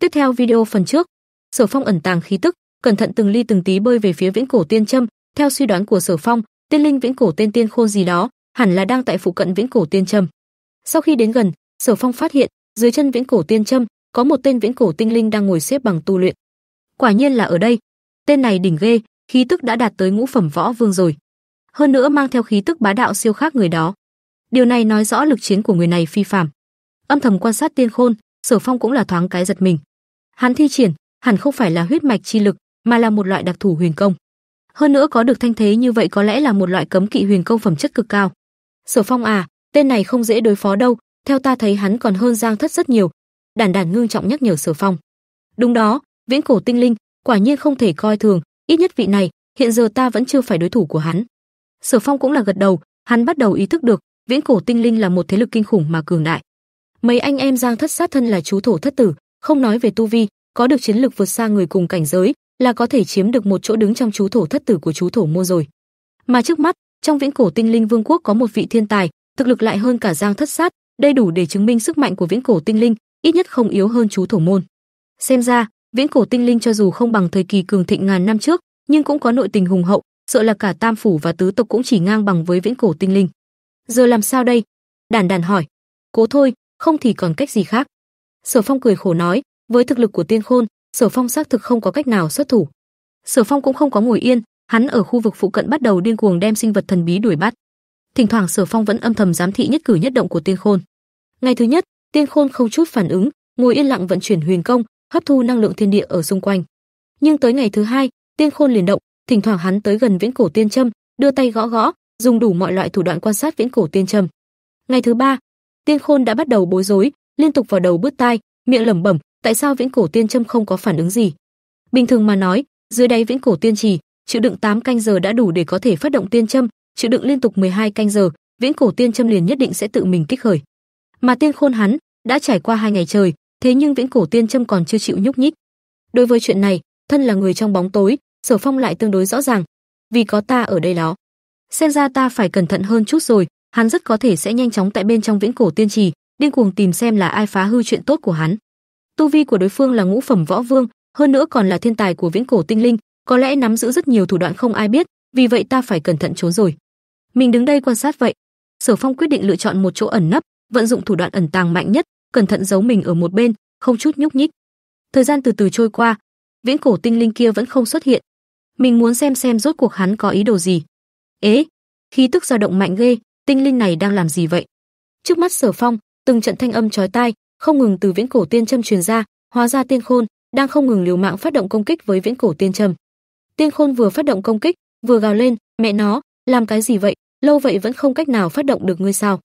Tiếp theo video phần trước, Sở Phong ẩn tàng khí tức, cẩn thận từng ly từng tí bơi về phía Viễn Cổ Tiên Châm, theo suy đoán của Sở Phong, tiên linh Viễn Cổ tên tiên khôn gì đó, hẳn là đang tại phụ cận Viễn Cổ Tiên Châm. Sau khi đến gần, Sở Phong phát hiện, dưới chân Viễn Cổ Tiên Châm, có một tên Viễn Cổ tinh linh đang ngồi xếp bằng tu luyện. Quả nhiên là ở đây. Tên này đỉnh ghê, khí tức đã đạt tới ngũ phẩm võ vương rồi. Hơn nữa mang theo khí tức bá đạo siêu khác người đó. Điều này nói rõ lực chiến của người này phi phàm. Âm thầm quan sát Tiên Khôn, Sở Phong cũng là thoáng cái giật mình. Hắn thi triển, hẳn không phải là huyết mạch chi lực, mà là một loại đặc thù huyền công. Hơn nữa có được thanh thế như vậy có lẽ là một loại cấm kỵ huyền công phẩm chất cực cao. Sở Phong à, tên này không dễ đối phó đâu, theo ta thấy hắn còn hơn Giang Thất rất nhiều. Đản Đản ngưng trọng nhắc nhở Sở Phong. Đúng đó, viễn cổ tinh linh, quả nhiên không thể coi thường, ít nhất vị này, hiện giờ ta vẫn chưa phải đối thủ của hắn. Sở Phong cũng là gật đầu, hắn bắt đầu ý thức được, viễn cổ tinh linh là một thế lực kinh khủng mà cường đại. Mấy anh em Giang Thất sát thân là chú thổ thất tử, không nói về tu vi, có được chiến lực vượt xa người cùng cảnh giới, là có thể chiếm được một chỗ đứng trong chú thổ thất tử của chú thổ mua rồi. Mà trước mắt, trong viễn cổ tinh linh vương quốc có một vị thiên tài, thực lực lại hơn cả Giang Thất Sát, đây đủ để chứng minh sức mạnh của viễn cổ tinh linh, ít nhất không yếu hơn chú thổ môn. Xem ra, viễn cổ tinh linh cho dù không bằng thời kỳ cường thịnh ngàn năm trước, nhưng cũng có nội tình hùng hậu, sợ là cả Tam phủ và tứ tộc cũng chỉ ngang bằng với viễn cổ tinh linh. Giờ làm sao đây? Đản Đản hỏi. Cố thôi, không thì còn cách gì khác. Sở Phong cười khổ nói, với thực lực của Tiên Khôn, Sở Phong xác thực không có cách nào xuất thủ. Sở Phong cũng không có ngồi yên, hắn ở khu vực phụ cận bắt đầu điên cuồng đem sinh vật thần bí đuổi bắt. Thỉnh thoảng Sở Phong vẫn âm thầm giám thị nhất cử nhất động của Tiên Khôn. Ngày thứ nhất, Tiên Khôn không chút phản ứng, ngồi yên lặng vận chuyển huyền công, hấp thu năng lượng thiên địa ở xung quanh. Nhưng tới ngày thứ hai, Tiên Khôn liền động, thỉnh thoảng hắn tới gần Viễn Cổ Tiên Châm, đưa tay gõ gõ, dùng đủ mọi loại thủ đoạn quan sát Viễn Cổ Tiên Châm. Ngày thứ ba, Tiên Khôn đã bắt đầu bối rối, liên tục vào đầu bứt tai, miệng lẩm bẩm, tại sao viễn cổ tiên châm không có phản ứng gì? Bình thường mà nói, dưới đáy viễn cổ tiên trì, chịu đựng 8 canh giờ đã đủ để có thể phát động tiên châm, chịu đựng liên tục 12 canh giờ, viễn cổ tiên châm liền nhất định sẽ tự mình kích khởi. Mà tiên khôn hắn đã trải qua hai ngày trời, thế nhưng viễn cổ tiên châm còn chưa chịu nhúc nhích. Đối với chuyện này, thân là người trong bóng tối, Sở Phong lại tương đối rõ ràng, vì có ta ở đây đó. Xem ra ta phải cẩn thận hơn chút rồi, hắn rất có thể sẽ nhanh chóng tại bên trong viễn cổ tiên trì, điên cuồng tìm xem là ai phá hư chuyện tốt của hắn. Tu vi của đối phương là ngũ phẩm võ vương, hơn nữa còn là thiên tài của viễn cổ tinh linh, có lẽ nắm giữ rất nhiều thủ đoạn không ai biết, vì vậy ta phải cẩn thận trốn rồi. Mình đứng đây quan sát vậy. Sở Phong quyết định lựa chọn một chỗ ẩn nấp, vận dụng thủ đoạn ẩn tàng mạnh nhất, cẩn thận giấu mình ở một bên, không chút nhúc nhích. Thời gian từ từ trôi qua, viễn cổ tinh linh kia vẫn không xuất hiện. Mình muốn xem xem rốt cuộc hắn có ý đồ gì. Ế, khí tức dao động mạnh ghê, tinh linh này đang làm gì vậy? Trước mắt Sở Phong, từng trận thanh âm chói tai không ngừng từ viễn cổ tiên châm truyền ra, hóa ra tiên khôn đang không ngừng liều mạng phát động công kích với viễn cổ tiên châm. Tiên khôn vừa phát động công kích, vừa gào lên, mẹ nó, làm cái gì vậy, lâu vậy vẫn không cách nào phát động được ngươi sao?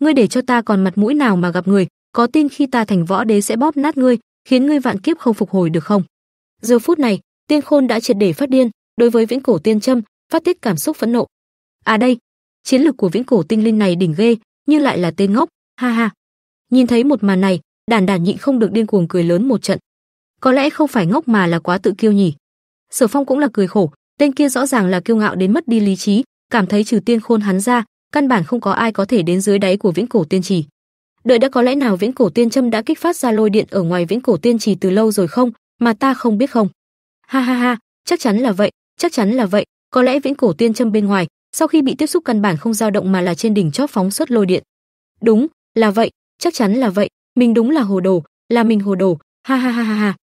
Ngươi để cho ta còn mặt mũi nào mà gặp người, có tin khi ta thành võ đế sẽ bóp nát ngươi, khiến ngươi vạn kiếp không phục hồi được không? Giờ phút này, tiên khôn đã triệt để phát điên, đối với viễn cổ tiên châm, phát tiết cảm xúc phẫn nộ. À đây, chiến lực của viễn cổ tinh linh này đỉnh ghê, nhưng lại là tên ngốc, ha ha. Nhìn thấy một màn này, đàn đàn nhịn không được điên cuồng cười lớn một trận. Có lẽ không phải ngốc mà là quá tự kiêu nhỉ. Sở Phong cũng là cười khổ, tên kia rõ ràng là kiêu ngạo đến mất đi lý trí, cảm thấy trừ tiên khôn hắn ra, căn bản không có ai có thể đến dưới đáy của viễn cổ tiên trì. Đợi đã có lẽ nào viễn cổ tiên châm đã kích phát ra lôi điện ở ngoài viễn cổ tiên trì từ lâu rồi không, mà ta không biết không. Ha ha ha, chắc chắn là vậy, chắc chắn là vậy, có lẽ viễn cổ tiên châm bên ngoài, sau khi bị tiếp xúc căn bản không dao động mà là trên đỉnh chóp phóng xuất lôi điện. Đúng, là vậy, chắc chắn là vậy, mình đúng là hồ đồ, là mình hồ đồ, ha ha ha ha ha.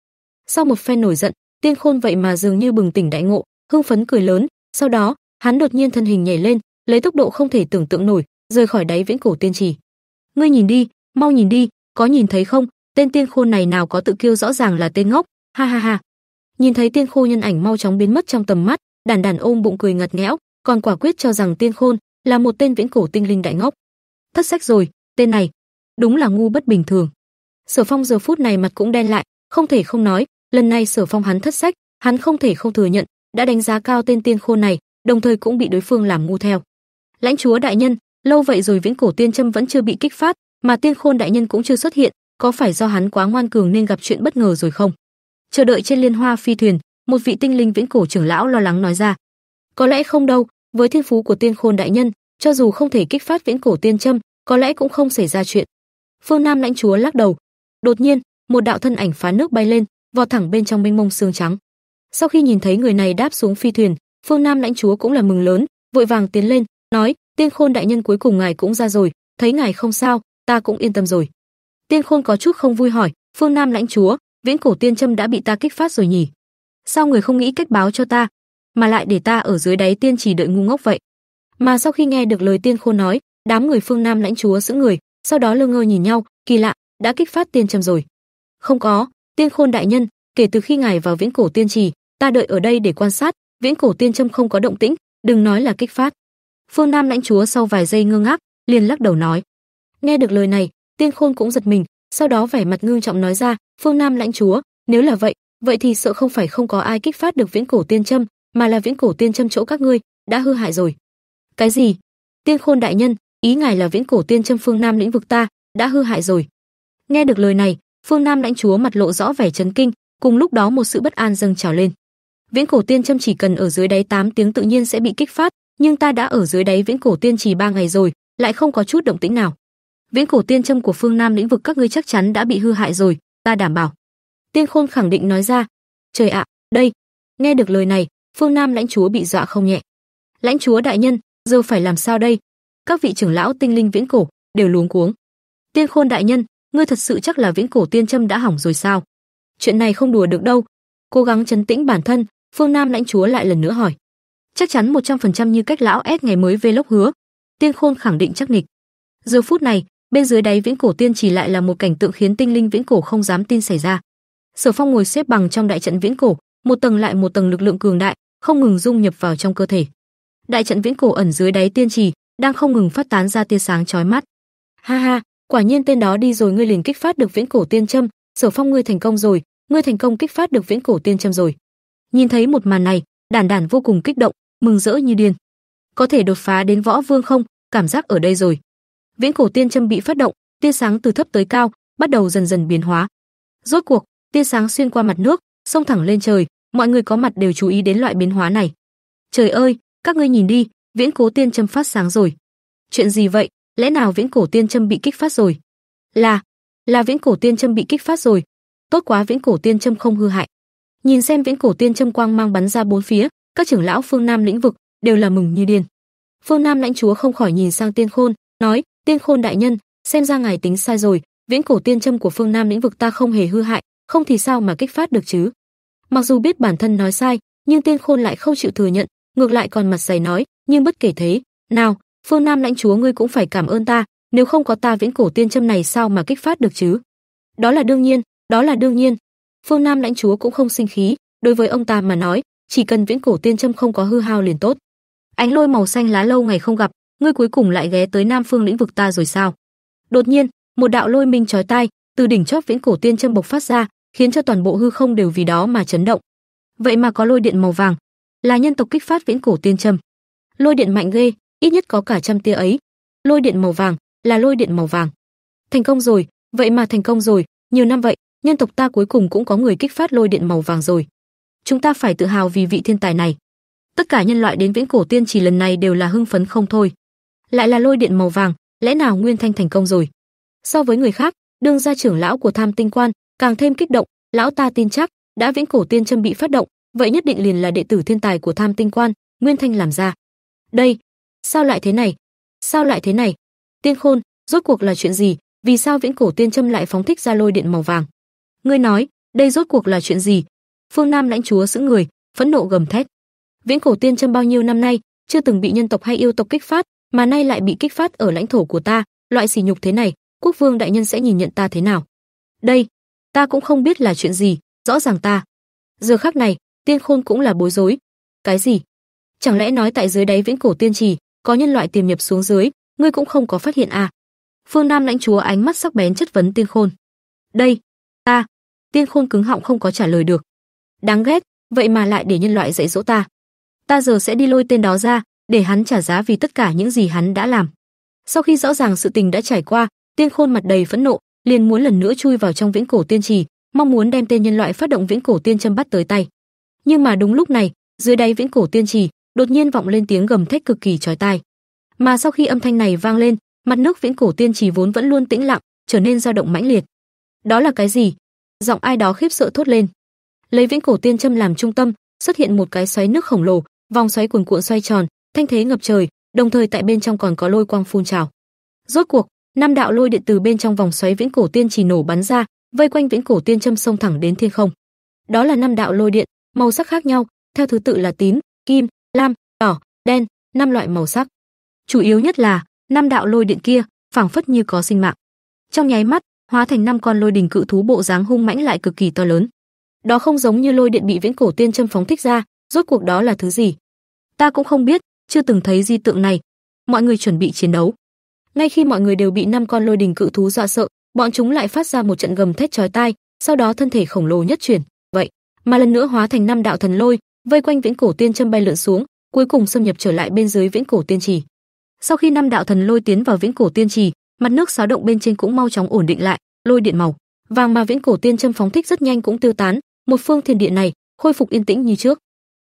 Sau một phen nổi giận, Tiên Khôn vậy mà dường như bừng tỉnh đại ngộ, hưng phấn cười lớn, sau đó, hắn đột nhiên thân hình nhảy lên, lấy tốc độ không thể tưởng tượng nổi, rời khỏi đáy viễn cổ tiên trì. Ngươi nhìn đi, mau nhìn đi, có nhìn thấy không, tên Tiên Khôn này nào có tự kiêu rõ ràng là tên ngốc, ha ha ha. Nhìn thấy Tiên Khô nhân ảnh mau chóng biến mất trong tầm mắt, đàn đàn ôm bụng cười ngặt nghẽo, còn quả quyết cho rằng Tiên Khôn là một tên viễn cổ tinh linh đại ngốc. Thất sách rồi, tên này, đúng là ngu bất bình thường. Sở Phong giờ phút này mặt cũng đen lại, không thể không nói, lần này Sở Phong hắn thất sách, hắn không thể không thừa nhận, đã đánh giá cao tên tiên khôn này, đồng thời cũng bị đối phương làm ngu theo. Lãnh chúa đại nhân, lâu vậy rồi viễn cổ tiên châm vẫn chưa bị kích phát, mà tiên khôn đại nhân cũng chưa xuất hiện, có phải do hắn quá ngoan cường nên gặp chuyện bất ngờ rồi không? Chờ đợi trên liên hoa phi thuyền, một vị tinh linh viễn cổ trưởng lão lo lắng nói ra. Có lẽ không đâu, với thiên phú của tiên khôn đại nhân, cho dù không thể kích phát viễn cổ tiên châm, có lẽ cũng không xảy ra chuyện. Phương Nam lãnh chúa lắc đầu. Đột nhiên, một đạo thân ảnh phá nước bay lên, vọt thẳng bên trong mênh mông xương trắng. Sau khi nhìn thấy người này đáp xuống phi thuyền, Phương Nam lãnh chúa cũng là mừng lớn, vội vàng tiến lên, nói: "Tiên Khôn đại nhân cuối cùng ngài cũng ra rồi, thấy ngài không sao, ta cũng yên tâm rồi." Tiên Khôn có chút không vui hỏi: "Phương Nam lãnh chúa, viễn cổ tiên châm đã bị ta kích phát rồi nhỉ? Sao người không nghĩ cách báo cho ta, mà lại để ta ở dưới đáy tiên chỉ đợi ngu ngốc vậy?" Mà sau khi nghe được lời Tiên Khôn nói, đám người Phương Nam lãnh chúa sững người, sau đó lương ngơ nhìn nhau, kỳ lạ, đã kích phát tiên châm rồi. Không có, tiên khôn đại nhân, kể từ khi ngài vào viễn cổ tiên trì, ta đợi ở đây để quan sát, viễn cổ tiên châm không có động tĩnh, đừng nói là kích phát. Phương Nam lãnh chúa sau vài giây ngơ ngác, liền lắc đầu nói. Nghe được lời này, tiên khôn cũng giật mình, sau đó vẻ mặt ngương trọng nói ra, Phương Nam lãnh chúa, nếu là vậy, vậy thì sợ không phải không có ai kích phát được viễn cổ tiên châm, mà là viễn cổ tiên châm chỗ các ngươi đã hư hại rồi. Cái gì? Tiên khôn đại nhân, ý ngài là viễn cổ tiên châm phương nam lĩnh vực ta đã hư hại rồi. Nghe được lời này, phương nam lãnh chúa mặt lộ rõ vẻ chấn kinh, cùng lúc đó một sự bất an dâng trào lên. Viễn cổ tiên châm chỉ cần ở dưới đáy 8 tiếng tự nhiên sẽ bị kích phát, nhưng ta đã ở dưới đáy viễn cổ tiên chỉ ba ngày rồi, lại không có chút động tĩnh nào. Viễn cổ tiên châm của phương nam lĩnh vực các ngươi chắc chắn đã bị hư hại rồi, ta đảm bảo. Tiên khôn khẳng định nói ra. Trời ạ, đây. Nghe được lời này, phương nam lãnh chúa bị dọa không nhẹ. Lãnh chúa đại nhân, giờ phải làm sao đây? các vị trưởng lão tinh linh viễn cổ đều luống cuống. Tiên Khôn đại nhân, ngươi thật sự chắc là viễn cổ tiên châm đã hỏng rồi sao? Chuyện này không đùa được đâu. Cố gắng trấn tĩnh bản thân, Phương Nam lãnh chúa lại lần nữa hỏi. Chắc chắn 100% như cách lão S ngày mới lốc hứa. Tiên Khôn khẳng định chắc nịch. Giờ phút này, bên dưới đáy viễn cổ tiên chỉ lại là một cảnh tượng khiến tinh linh viễn cổ không dám tin xảy ra. Sở Phong ngồi xếp bằng trong đại trận viễn cổ, một tầng lại một tầng lực lượng cường đại không ngừng dung nhập vào trong cơ thể. Đại trận viễn cổ ẩn dưới đáy tiên trì, đang không ngừng phát tán ra tia sáng chói mắt. Ha ha, quả nhiên tên đó đi rồi ngươi liền kích phát được viễn cổ tiên châm, Sở Phong ngươi thành công rồi, ngươi thành công kích phát được viễn cổ tiên châm rồi. Nhìn thấy một màn này, Đản Đản vô cùng kích động, mừng rỡ như điên. Có thể đột phá đến võ vương không? Cảm giác ở đây rồi. Viễn cổ tiên châm bị phát động, tia sáng từ thấp tới cao, bắt đầu dần dần biến hóa. Rốt cuộc, tia sáng xuyên qua mặt nước, xông thẳng lên trời, mọi người có mặt đều chú ý đến loại biến hóa này. Trời ơi, các ngươi nhìn đi, Viễn cổ Tiên Châm phát sáng rồi. Chuyện gì vậy? Lẽ nào Viễn Cổ Tiên Châm bị kích phát rồi? Là, là Viễn Cổ Tiên Châm bị kích phát rồi. Tốt quá Viễn Cổ Tiên Châm không hư hại. Nhìn xem Viễn Cổ Tiên Châm quang mang bắn ra bốn phía, các trưởng lão phương Nam lĩnh vực đều là mừng như điên. Phương Nam lãnh chúa không khỏi nhìn sang Tiên Khôn, nói: "Tiên Khôn đại nhân, xem ra ngài tính sai rồi, Viễn Cổ Tiên Châm của phương Nam lĩnh vực ta không hề hư hại, không thì sao mà kích phát được chứ?" Mặc dù biết bản thân nói sai, nhưng Tiên Khôn lại không chịu thừa nhận, ngược lại còn mặt dày nói, nhưng bất kể thế, nào, Phương Nam lãnh chúa ngươi cũng phải cảm ơn ta, nếu không có ta viễn cổ tiên châm này sao mà kích phát được chứ? Đó là đương nhiên, đó là đương nhiên. Phương Nam lãnh chúa cũng không sinh khí, đối với ông ta mà nói, chỉ cần viễn cổ tiên châm không có hư hao liền tốt. Ánh lôi màu xanh lá lâu ngày không gặp, ngươi cuối cùng lại ghé tới Nam Phương lĩnh vực ta rồi sao? Đột nhiên, một đạo lôi minh chói tai, từ đỉnh chóp viễn cổ tiên châm bộc phát ra, khiến cho toàn bộ hư không đều vì đó mà chấn động. Vậy mà có lôi điện màu vàng, là nhân tộc kích phát viễn cổ tiên châm. Lôi điện mạnh ghê, ít nhất có cả trăm tia ấy. Lôi điện màu vàng, là lôi điện màu vàng. Thành công rồi, vậy mà thành công rồi, nhiều năm vậy, nhân tộc ta cuối cùng cũng có người kích phát lôi điện màu vàng rồi. Chúng ta phải tự hào vì vị thiên tài này. Tất cả nhân loại đến viễn cổ tiên chỉ lần này đều là hưng phấn không thôi. Lại là lôi điện màu vàng, lẽ nào Nguyên Thanh thành công rồi? So với người khác, đương gia trưởng lão của Tham Tinh Quan càng thêm kích động, lão ta tin chắc đã viễn cổ tiên châm bị phát động, vậy nhất định liền là đệ tử thiên tài của Tham Tinh Quan, Nguyên Thanh làm ra. Đây, sao lại thế này? Sao lại thế này? Tiên Khôn, rốt cuộc là chuyện gì? Vì sao Viễn Cổ Tiên Châm lại phóng thích ra lôi điện màu vàng? Ngươi nói, đây rốt cuộc là chuyện gì? Phương Nam lãnh chúa giữ người, phẫn nộ gầm thét. Viễn Cổ Tiên Châm bao nhiêu năm nay chưa từng bị nhân tộc hay yêu tộc kích phát, mà nay lại bị kích phát ở lãnh thổ của ta, loại sỉ nhục thế này, quốc vương đại nhân sẽ nhìn nhận ta thế nào? Đây, ta cũng không biết là chuyện gì, rõ ràng ta. Giờ khắc này, Tiên Khôn cũng là bối rối. Cái gì? Chẳng lẽ nói tại dưới đáy viễn cổ tiên trì có nhân loại tiềm nhập xuống dưới, ngươi cũng không có phát hiện à? Phương Nam lãnh chúa ánh mắt sắc bén chất vấn Tiên Khôn. Đây, ta. Tiên Khôn cứng họng không có trả lời được. Đáng ghét, vậy mà lại để nhân loại dạy dỗ ta. Ta giờ sẽ đi lôi tên đó ra, để hắn trả giá vì tất cả những gì hắn đã làm. Sau khi rõ ràng sự tình đã trải qua, Tiên Khôn mặt đầy phẫn nộ, liền muốn lần nữa chui vào trong viễn cổ tiên trì, mong muốn đem tên nhân loại phát động viễn cổ tiên châm bắt tới tay. Nhưng mà đúng lúc này, dưới đáy viễn cổ tiên trì, đột nhiên vọng lên tiếng gầm thét cực kỳ chói tai. Mà sau khi âm thanh này vang lên, mặt nước viễn cổ tiên trì vốn vẫn luôn tĩnh lặng, trở nên dao động mãnh liệt. Đó là cái gì? Giọng ai đó khiếp sợ thốt lên. Lấy viễn cổ tiên châm làm trung tâm, xuất hiện một cái xoáy nước khổng lồ, vòng xoáy cuồn cuộn xoay tròn, thanh thế ngập trời, đồng thời tại bên trong còn có lôi quang phun trào. Rốt cuộc, năm đạo lôi điện từ bên trong vòng xoáy viễn cổ tiên trì nổ bắn ra, vây quanh viễn cổ tiên châm sông thẳng đến thiên không. Đó là năm đạo lôi điện, màu sắc khác nhau, theo thứ tự là tím, kim, lam, đỏ, đen, năm loại màu sắc. Chủ yếu nhất là năm đạo lôi điện kia, phảng phất như có sinh mạng. Trong nháy mắt, hóa thành năm con lôi đình cự thú bộ dáng hung mãnh lại cực kỳ to lớn. Đó không giống như lôi điện bị viễn cổ tiên châm phóng thích ra, rốt cuộc đó là thứ gì? Ta cũng không biết, chưa từng thấy di tượng này. Mọi người chuẩn bị chiến đấu. Ngay khi mọi người đều bị năm con lôi đình cự thú dọa sợ, bọn chúng lại phát ra một trận gầm thét chói tai, sau đó thân thể khổng lồ nhất chuyển, mà lần nữa hóa thành năm đạo thần lôi, vây quanh viễn cổ tiên châm bay lượn xuống, cuối cùng xâm nhập trở lại bên dưới viễn cổ tiên trì. Sau khi năm đạo thần lôi tiến vào viễn cổ tiên trì, mặt nước xáo động bên trên cũng mau chóng ổn định lại, lôi điện màu vàng mà viễn cổ tiên châm phóng thích rất nhanh cũng tiêu tán, một phương thiên địa này khôi phục yên tĩnh như trước.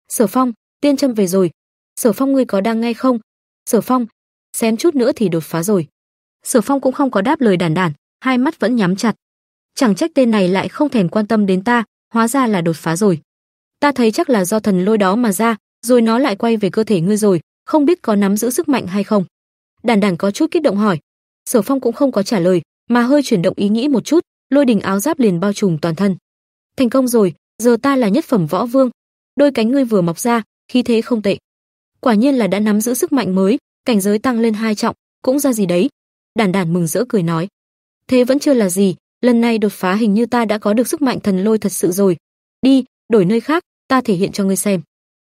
Sở Phong, tiên châm về rồi. Sở Phong ngươi có đang nghe không? Sở Phong, xem chút nữa thì đột phá rồi. Sở Phong cũng không có đáp lời đản đản, hai mắt vẫn nhắm chặt. Chẳng trách tên này lại không thèm quan tâm đến ta, hóa ra là đột phá rồi. Ta thấy chắc là do thần lôi đó mà ra, rồi nó lại quay về cơ thể ngươi rồi, không biết có nắm giữ sức mạnh hay không. Đản Đản có chút kích động hỏi. Sở Phong cũng không có trả lời, mà hơi chuyển động ý nghĩ một chút, lôi đình áo giáp liền bao trùm toàn thân. Thành công rồi, giờ ta là nhất phẩm võ vương. Đôi cánh ngươi vừa mọc ra, khí thế không tệ. Quả nhiên là đã nắm giữ sức mạnh mới, cảnh giới tăng lên hai trọng, cũng ra gì đấy. Đản Đản mừng rỡ cười nói. Thế vẫn chưa là gì, lần này đột phá hình như ta đã có được sức mạnh thần lôi thật sự rồi. Đi, đổi nơi khác, ta thể hiện cho ngươi xem.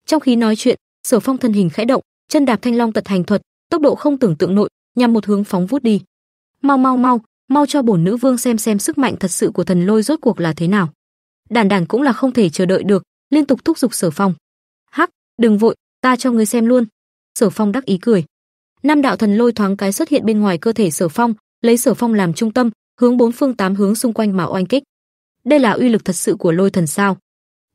Trong khi nói chuyện, Sở Phong thân hình khẽ động, chân đạp thanh long tật hành thuật, tốc độ không tưởng tượng nổi, nhằm một hướng phóng vút đi. Mau mau mau, mau cho bổn nữ vương xem xem sức mạnh thật sự của thần lôi rốt cuộc là thế nào. Đản Đản cũng là không thể chờ đợi được, liên tục thúc giục Sở Phong. "Hắc, đừng vội, ta cho ngươi xem luôn." Sở Phong đắc ý cười. Năm đạo thần lôi thoáng cái xuất hiện bên ngoài cơ thể Sở Phong, lấy Sở Phong làm trung tâm, hướng bốn phương tám hướng xung quanh mà oanh kích. Đây là uy lực thật sự của lôi thần sao?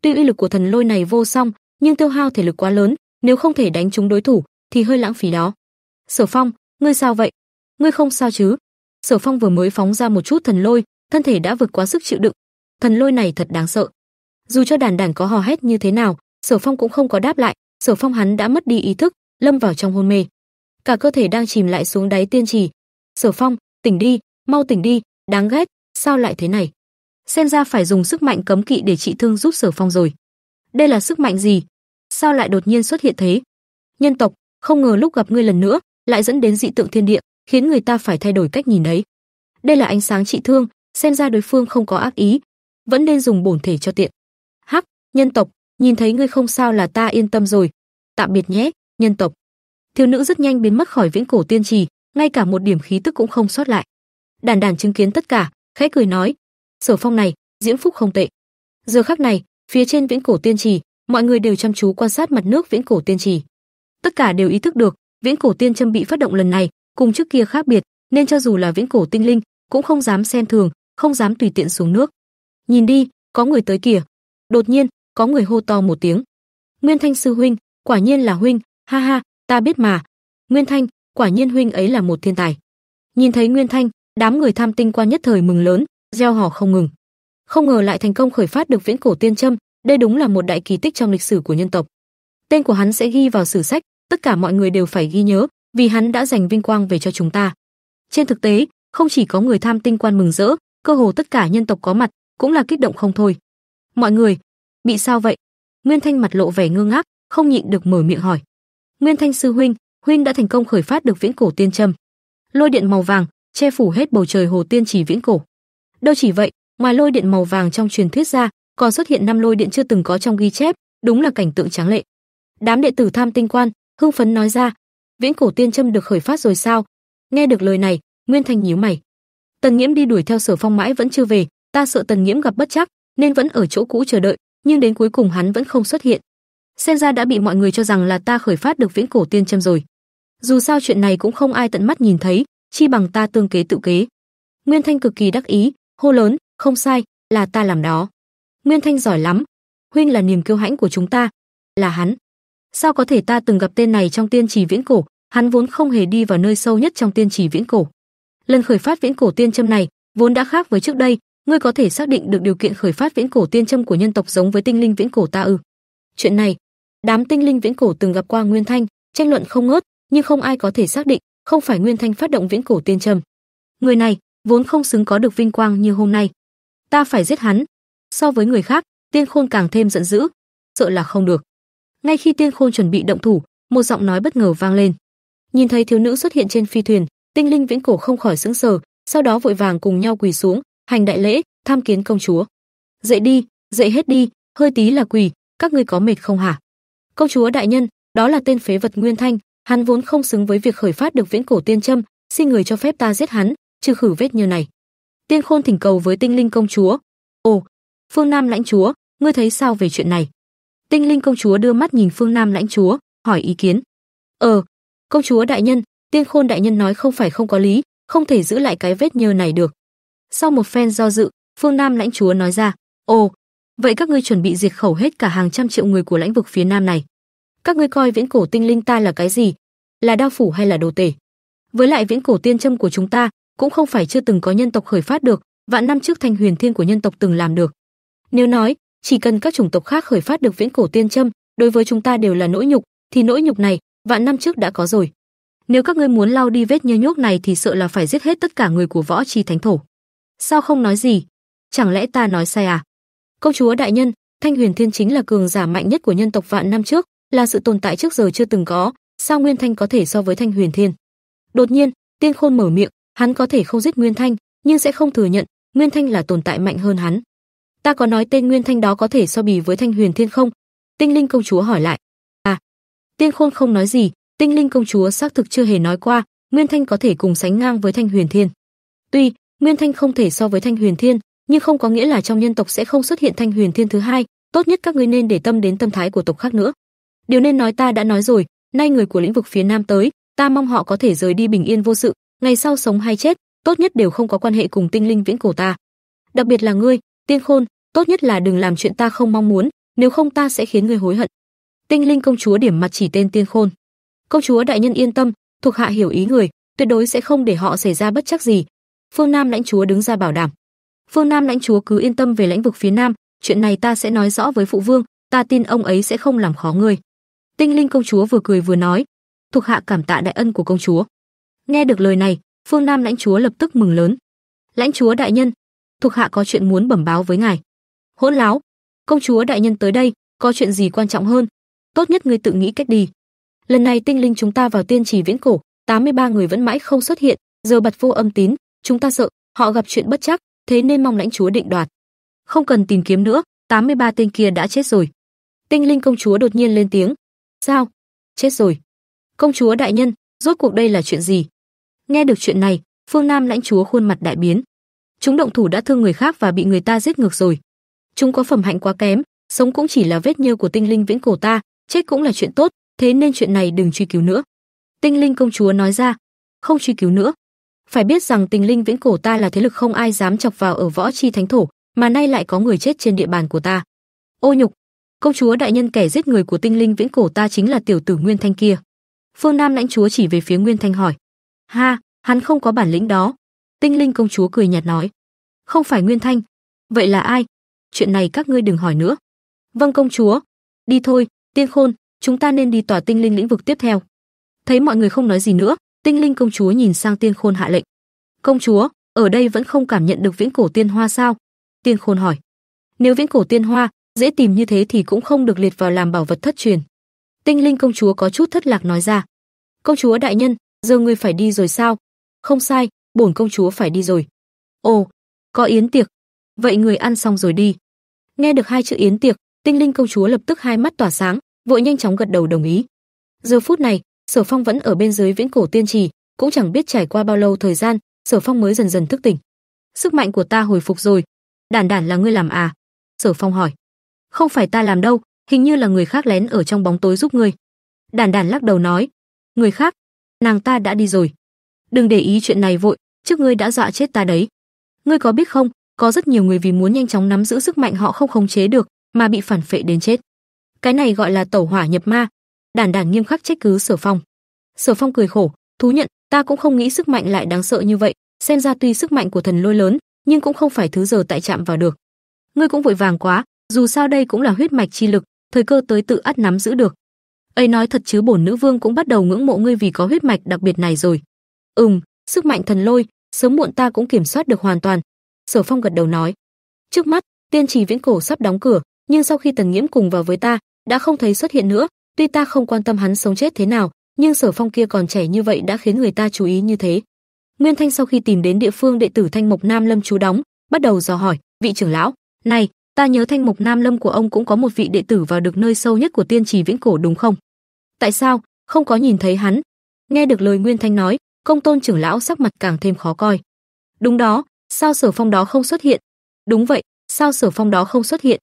Tuy uy lực của thần lôi này vô song, nhưng tiêu hao thể lực quá lớn, nếu không thể đánh trúng đối thủ thì hơi lãng phí đó. Sở Phong, ngươi sao vậy? Ngươi không sao chứ? Sở Phong vừa mới phóng ra một chút thần lôi, thân thể đã vượt quá sức chịu đựng. Thần lôi này thật đáng sợ. Dù cho đàn đàn có hò hét như thế nào, Sở Phong cũng không có đáp lại, Sở Phong hắn đã mất đi ý thức, lâm vào trong hôn mê. Cả cơ thể đang chìm lại xuống đáy tiên trì. Sở Phong, tỉnh đi, mau tỉnh đi, Đáng ghét, sao lại thế này? Xem ra phải dùng sức mạnh cấm kỵ để trị thương giúp Sở Phong rồi. Đây là sức mạnh gì? Sao lại đột nhiên xuất hiện thế? Nhân tộc, không ngờ lúc gặp ngươi lần nữa, lại dẫn đến dị tượng thiên địa, khiến người ta phải thay đổi cách nhìn đấy. Đây là ánh sáng trị thương, xem ra đối phương không có ác ý, vẫn nên dùng bổn thể cho tiện. Hắc, nhân tộc, nhìn thấy ngươi không sao là ta yên tâm rồi. Tạm biệt nhé, nhân tộc. Thiếu nữ rất nhanh biến mất khỏi viễn cổ tiên trì, ngay cả một điểm khí tức cũng không sót lại đàn đàn chứng kiến tất cả, khẽ cười nói: "Sở Phong này, diễm phúc không tệ." Giờ khắc này, phía trên Viễn Cổ Tiên Trì, mọi người đều chăm chú quan sát mặt nước Viễn Cổ Tiên Trì. Tất cả đều ý thức được, Viễn Cổ Tiên Châm bị phát động lần này, cùng trước kia khác biệt, nên cho dù là Viễn Cổ Tinh Linh, cũng không dám xem thường, không dám tùy tiện xuống nước. Nhìn đi, có người tới kìa. Đột nhiên, có người hô to một tiếng. Nguyên Thanh sư huynh, quả nhiên là huynh, ha ha, ta biết mà. Nguyên Thanh, quả nhiên huynh ấy là một thiên tài. Nhìn thấy Nguyên Thanh, đám người tham tinh quan nhất thời mừng lớn, gieo hò không ngừng. Không ngờ lại thành công khởi phát được viễn cổ tiên châm, đây đúng là một đại kỳ tích trong lịch sử của nhân tộc. Tên của hắn sẽ ghi vào sử sách, tất cả mọi người đều phải ghi nhớ, vì hắn đã dành vinh quang về cho chúng ta. Trên thực tế, không chỉ có người tham tinh quan mừng rỡ, cơ hồ tất cả nhân tộc có mặt cũng là kích động không thôi. "Mọi người, bị sao vậy?" Nguyên Thanh mặt lộ vẻ ngơ ngác, không nhịn được mở miệng hỏi. "Nguyên Thanh sư huynh, huynh đã thành công khởi phát được viễn cổ tiên châm." Lôi điện màu vàng, che phủ hết bầu trời hồ tiên trì viễn cổ. Đâu chỉ vậy, ngoài lôi điện màu vàng trong truyền thuyết ra, còn xuất hiện năm lôi điện chưa từng có trong ghi chép, đúng là cảnh tượng tráng lệ. Đám đệ tử tham tinh quan hưng phấn nói ra, viễn cổ tiên châm được khởi phát rồi sao? Nghe được lời này, Nguyên thành nhíu mày. Tần Nghiễm đi đuổi theo Sở Phong mãi vẫn chưa về, ta sợ Tần Nghiễm gặp bất trắc, nên vẫn ở chỗ cũ chờ đợi, nhưng đến cuối cùng hắn vẫn không xuất hiện. Xem ra đã bị mọi người cho rằng là ta khởi phát được viễn cổ tiên châm rồi. Dù sao chuyện này cũng không ai tận mắt nhìn thấy, chi bằng ta tương kế tự kế. Nguyên Thanh cực kỳ đắc ý, hô lớn, không sai, là ta làm đó. Nguyên Thanh giỏi lắm, huynh là niềm kiêu hãnh của chúng ta, là hắn. Sao có thể ta từng gặp tên này trong tiên trì viễn cổ, hắn vốn không hề đi vào nơi sâu nhất trong tiên trì viễn cổ. Lần khởi phát viễn cổ tiên châm này, vốn đã khác với trước đây, ngươi có thể xác định được điều kiện khởi phát viễn cổ tiên châm của nhân tộc giống với tinh linh viễn cổ ta ư? Chuyện này, đám tinh linh viễn cổ từng gặp qua Nguyên Thanh, tranh luận không ngớt, nhưng không ai có thể xác định không phải Nguyên Thanh phát động viễn cổ tiên trầm. Người này vốn không xứng có được vinh quang như hôm nay. Ta phải giết hắn. So với người khác, Tiên Khôn càng thêm giận dữ, sợ là không được. Ngay khi Tiên Khôn chuẩn bị động thủ, một giọng nói bất ngờ vang lên. Nhìn thấy thiếu nữ xuất hiện trên phi thuyền, tinh linh viễn cổ không khỏi sững sờ, sau đó vội vàng cùng nhau quỳ xuống, hành đại lễ, tham kiến công chúa. "Dậy đi, dậy hết đi, hơi tí là quỳ, các ngươi có mệt không hả?" "Công chúa đại nhân, đó là tên phế vật Nguyên Thanh, Hắn vốn không xứng với việc khởi phát được viễn cổ tiên châm, xin người cho phép ta giết hắn, trừ khử vết như này. Tiên Khôn thỉnh cầu với Tinh Linh công chúa. "Ồ, Phương Nam lãnh chúa, ngươi thấy sao về chuyện này?" Tinh Linh công chúa đưa mắt nhìn Phương Nam lãnh chúa, hỏi ý kiến. "Ờ, công chúa đại nhân, Tiên Khôn đại nhân nói không phải không có lý, không thể giữ lại cái vết nhơ này được." Sau một phen do dự, Phương Nam lãnh chúa nói ra, "Ồ, vậy các ngươi chuẩn bị diệt khẩu hết cả hàng trăm triệu người của lãnh vực phía Nam này." các ngươi coi viễn cổ tinh linh ta là cái gì? Là đao phủ hay là đồ tể? Với lại viễn cổ tiên châm của chúng ta cũng không phải chưa từng có nhân tộc khởi phát được, vạn năm trước thanh huyền thiên của nhân tộc từng làm được. Nếu nói, chỉ cần các chủng tộc khác khởi phát được viễn cổ tiên châm, đối với chúng ta đều là nỗi nhục, thì nỗi nhục này vạn năm trước đã có rồi. Nếu các ngươi muốn lau đi vết nhơ nhốc này thì sợ là phải giết hết tất cả người của võ tri thánh thổ. Sao không nói gì? Chẳng lẽ ta nói sai à? Công chúa đại nhân, Thanh Huyền Thiên chính là cường giả mạnh nhất của nhân tộc vạn năm trước, là sự tồn tại trước giờ chưa từng có, sao Nguyên Thanh có thể so với Thanh Huyền Thiên? Đột nhiên, Tiên Khôn mở miệng, hắn có thể không giết Nguyên Thanh, nhưng sẽ không thừa nhận Nguyên Thanh là tồn tại mạnh hơn hắn. Ta có nói tên Nguyên Thanh đó có thể so bì với Thanh Huyền Thiên không? Tinh Linh công chúa hỏi lại. À, Tiên Khôn không nói gì, Tinh Linh công chúa xác thực chưa hề nói qua, Nguyên Thanh có thể cùng sánh ngang với Thanh Huyền Thiên. Tuy, Nguyên Thanh không thể so với Thanh Huyền Thiên, nhưng không có nghĩa là trong nhân tộc sẽ không xuất hiện Thanh Huyền Thiên thứ hai, tốt nhất các ngươi nên để tâm đến tâm thái của tộc khác nữa. Điều nên nói ta đã nói rồi, nay người của lĩnh vực phía Nam tới, ta mong họ có thể rời đi bình yên vô sự, ngày sau sống hay chết, tốt nhất đều không có quan hệ cùng tinh linh viễn cổ ta. Đặc biệt là ngươi, Tiên Khôn, tốt nhất là đừng làm chuyện ta không mong muốn, nếu không ta sẽ khiến ngươi hối hận. Tinh linh công chúa điểm mặt chỉ tên Tiên Khôn. Công chúa đại nhân yên tâm, thuộc hạ hiểu ý người, tuyệt đối sẽ không để họ xảy ra bất chắc gì. Phương Nam lãnh chúa đứng ra bảo đảm. Phương Nam lãnh chúa cứ yên tâm về lãnh vực phía Nam, chuyện này ta sẽ nói rõ với phụ vương, ta tin ông ấy sẽ không làm khó ngươi. Tinh Linh công chúa vừa cười vừa nói, thuộc hạ cảm tạ đại ân của công chúa. Nghe được lời này, Phương Nam lãnh chúa lập tức mừng lớn. Lãnh chúa đại nhân, thuộc hạ có chuyện muốn bẩm báo với ngài. Hỗn láo, công chúa đại nhân tới đây, có chuyện gì quan trọng hơn? Tốt nhất ngươi tự nghĩ cách đi. Lần này tinh linh chúng ta vào tiên trì viễn cổ, 83 người vẫn mãi không xuất hiện, giờ bật vô âm tín, chúng ta sợ họ gặp chuyện bất chắc, thế nên mong lãnh chúa định đoạt. Không cần tìm kiếm nữa, 83 tên kia đã chết rồi. Tinh linh công chúa đột nhiên lên tiếng, Sao? Chết rồi. Công chúa đại nhân, rốt cuộc đây là chuyện gì? Nghe được chuyện này, Phương Nam lãnh chúa khuôn mặt đại biến. Chúng động thủ đã thương người khác và bị người ta giết ngược rồi. Chúng có phẩm hạnh quá kém, sống cũng chỉ là vết nhơ của tinh linh viễn cổ ta, chết cũng là chuyện tốt, thế nên chuyện này đừng truy cứu nữa. Tinh linh công chúa nói ra, không truy cứu nữa. Phải biết rằng tinh linh viễn cổ ta là thế lực không ai dám chọc vào ở võ chi thánh thổ, mà nay lại có người chết trên địa bàn của ta. Ô nhục, công chúa đại nhân kẻ giết người của tinh linh viễn cổ ta chính là tiểu tử Nguyên Thanh kia. Phương Nam lãnh chúa chỉ về phía Nguyên Thanh hỏi. Ha, hắn không có bản lĩnh đó. Tinh linh công chúa cười nhạt nói. Không phải Nguyên Thanh. Vậy là ai? Chuyện này các ngươi đừng hỏi nữa. Vâng công chúa. Đi thôi, tiên khôn, chúng ta nên đi tỏa tinh linh lĩnh vực tiếp theo. Thấy mọi người không nói gì nữa, tinh linh công chúa nhìn sang tiên khôn hạ lệnh. Công chúa, ở đây vẫn không cảm nhận được viễn cổ tiên hoa sao? Tiên khôn hỏi. Nếu viễn cổ tiên hoa, dễ tìm như thế thì cũng không được liệt vào làm bảo vật thất truyền. Tinh linh công chúa có chút thất lạc nói ra. Công chúa đại nhân, giờ người phải đi rồi sao? Không sai, bổn công chúa phải đi rồi. Ồ, có yến tiệc. Vậy người ăn xong rồi đi. Nghe được hai chữ yến tiệc, tinh linh công chúa lập tức hai mắt tỏa sáng, vội nhanh chóng gật đầu đồng ý. Giờ phút này, Sở Phong vẫn ở bên dưới viễn cổ tiên trì, cũng chẳng biết trải qua bao lâu thời gian, Sở Phong mới dần dần thức tỉnh. Sức mạnh của ta hồi phục rồi. Đản đản là ngươi làm à? Sở Phong hỏi. Không phải ta làm đâu, hình như là người khác lén ở trong bóng tối giúp ngươi. Đản đản lắc đầu nói, người khác, nàng ta đã đi rồi. Đừng để ý chuyện này vội, trước ngươi đã dọa chết ta đấy. Ngươi có biết không, có rất nhiều người vì muốn nhanh chóng nắm giữ sức mạnh họ không khống chế được, mà bị phản phệ đến chết. Cái này gọi là tẩu hỏa nhập ma. Đản đản nghiêm khắc trách cứ Sở Phong. Sở Phong cười khổ, thú nhận, ta cũng không nghĩ sức mạnh lại đáng sợ như vậy, xem ra tuy sức mạnh của thần lôi lớn, nhưng cũng không phải thứ giờ tại chạm vào được. Ngươi cũng vội vàng quá, dù sao đây cũng là huyết mạch chi lực, thời cơ tới tự ắt nắm giữ được. Ấy nói thật chứ bổn nữ vương cũng bắt đầu ngưỡng mộ ngươi vì có huyết mạch đặc biệt này rồi. Ừm, sức mạnh thần lôi, sớm muộn ta cũng kiểm soát được hoàn toàn. Sở Phong gật đầu nói. Trước mắt, tiên trì viễn cổ sắp đóng cửa, nhưng sau khi Tần Nghiễm cùng vào với ta, đã không thấy xuất hiện nữa, tuy ta không quan tâm hắn sống chết thế nào, nhưng Sở Phong kia còn trẻ như vậy đã khiến người ta chú ý như thế. Nguyên Thanh sau khi tìm đến địa phương đệ tử Thanh Mộc Nam Lâm chú đóng, bắt đầu dò hỏi, vị trưởng lão, "Này, Ta nhớ Thanh Mục Nam Lâm của ông cũng có một vị đệ tử vào được nơi sâu nhất của tiên trì viễn cổ đúng không? Tại sao không có nhìn thấy hắn? Nghe được lời Nguyên Thanh nói, Công Tôn trưởng lão sắc mặt càng thêm khó coi. Đúng đó, sao Sở Phong đó không xuất hiện? Đúng vậy, sao Sở Phong đó không xuất hiện?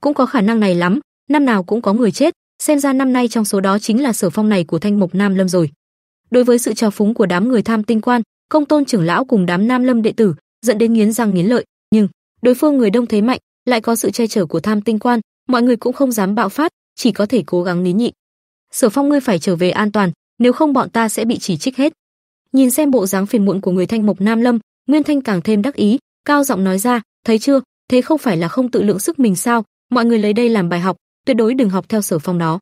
Cũng có khả năng này lắm, năm nào cũng có người chết, xem ra năm nay trong số đó chính là Sở Phong này của Thanh Mục Nam Lâm rồi. Đối với sự trào phúng của đám người tham tinh quan, Công Tôn trưởng lão cùng đám Nam Lâm đệ tử, dẫn đến nghiến răng nghiến lợi, nhưng đối phương người đông thế mạnh, lại có sự che chở của tham tinh quan, mọi người cũng không dám bạo phát, chỉ có thể cố gắng nín nhịn. Sở Phong ngươi phải trở về an toàn, nếu không bọn ta sẽ bị chỉ trích hết. Nhìn xem bộ dáng phiền muộn của người thanh mộc Nam Lâm, Nguyên Thanh càng thêm đắc ý, cao giọng nói ra, thấy chưa, thế không phải là không tự lượng sức mình sao, mọi người lấy đây làm bài học, tuyệt đối đừng học theo Sở Phong đó.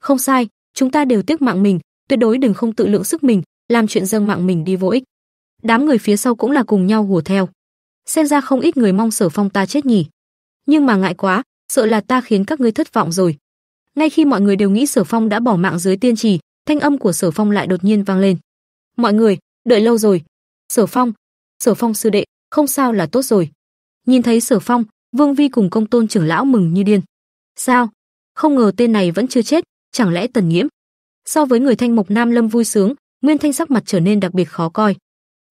Không sai, chúng ta đều tiếc mạng mình, tuyệt đối đừng không tự lượng sức mình, làm chuyện dâng mạng mình đi vô ích. Đám người phía sau cũng là cùng nhau hùa theo. Xem ra không ít người mong Sở Phong ta chết nhỉ nhưng mà ngại quá, sợ là ta khiến các ngươi thất vọng rồi. Ngay khi mọi người đều nghĩ Sở Phong đã bỏ mạng dưới tiên trì, thanh âm của Sở Phong lại đột nhiên vang lên. "Mọi người, đợi lâu rồi." "Sở Phong, Sở Phong sư đệ, không sao là tốt rồi." Nhìn thấy Sở Phong, Vương Vi cùng Công Tôn trưởng lão mừng như điên. "Sao? Không ngờ tên này vẫn chưa chết, chẳng lẽ Tần nhiễm? So với người Thanh Mộc Nam Lâm vui sướng, Nguyên Thanh sắc mặt trở nên đặc biệt khó coi.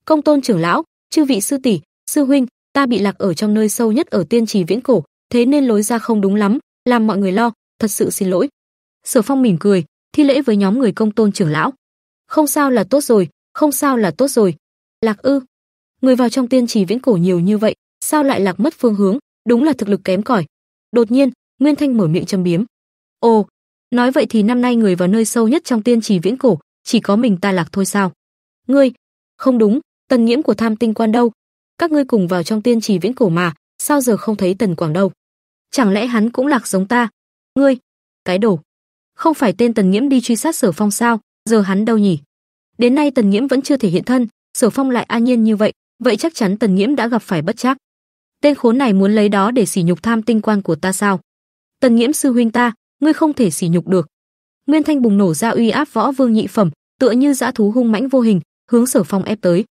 "Công Tôn trưởng lão, chư vị sư tỷ, sư huynh, ta bị lạc ở trong nơi sâu nhất ở tiên trì viễn cổ, thế nên lối ra không đúng lắm, làm mọi người lo, thật sự xin lỗi. Sở Phong mỉm cười, thi lễ với nhóm người công tôn trưởng lão. Không sao là tốt rồi, không sao là tốt rồi. Lạc ư? Người vào trong tiên trì viễn cổ nhiều như vậy, sao lại lạc mất phương hướng, đúng là thực lực kém cỏi. Đột nhiên, Nguyên Thanh mở miệng châm biếm. Ồ, nói vậy thì năm nay người vào nơi sâu nhất trong tiên trì viễn cổ, chỉ có mình ta lạc thôi sao? Ngươi, không đúng, tần nhiễm của tham tinh quan đâu? Các ngươi cùng vào trong tiên trì viễn cổ mà, sao giờ không thấy tần quảng đâu? chẳng lẽ hắn cũng lạc giống ta? Ngươi, cái đồ. Không phải tên Tần Nghiễm đi truy sát Sở Phong sao, giờ hắn đâu nhỉ? Đến nay Tần Nghiễm vẫn chưa thể hiện thân, Sở Phong lại an nhiên như vậy, vậy chắc chắn Tần Nghiễm đã gặp phải bất trắc. Tên khốn này muốn lấy đó để sỉ nhục tham tinh quan của ta sao? Tần Nghiễm sư huynh ta, ngươi không thể sỉ nhục được. Nguyên Thanh bùng nổ ra uy áp võ vương nhị phẩm, tựa như dã thú hung mãnh vô hình, hướng Sở Phong ép tới.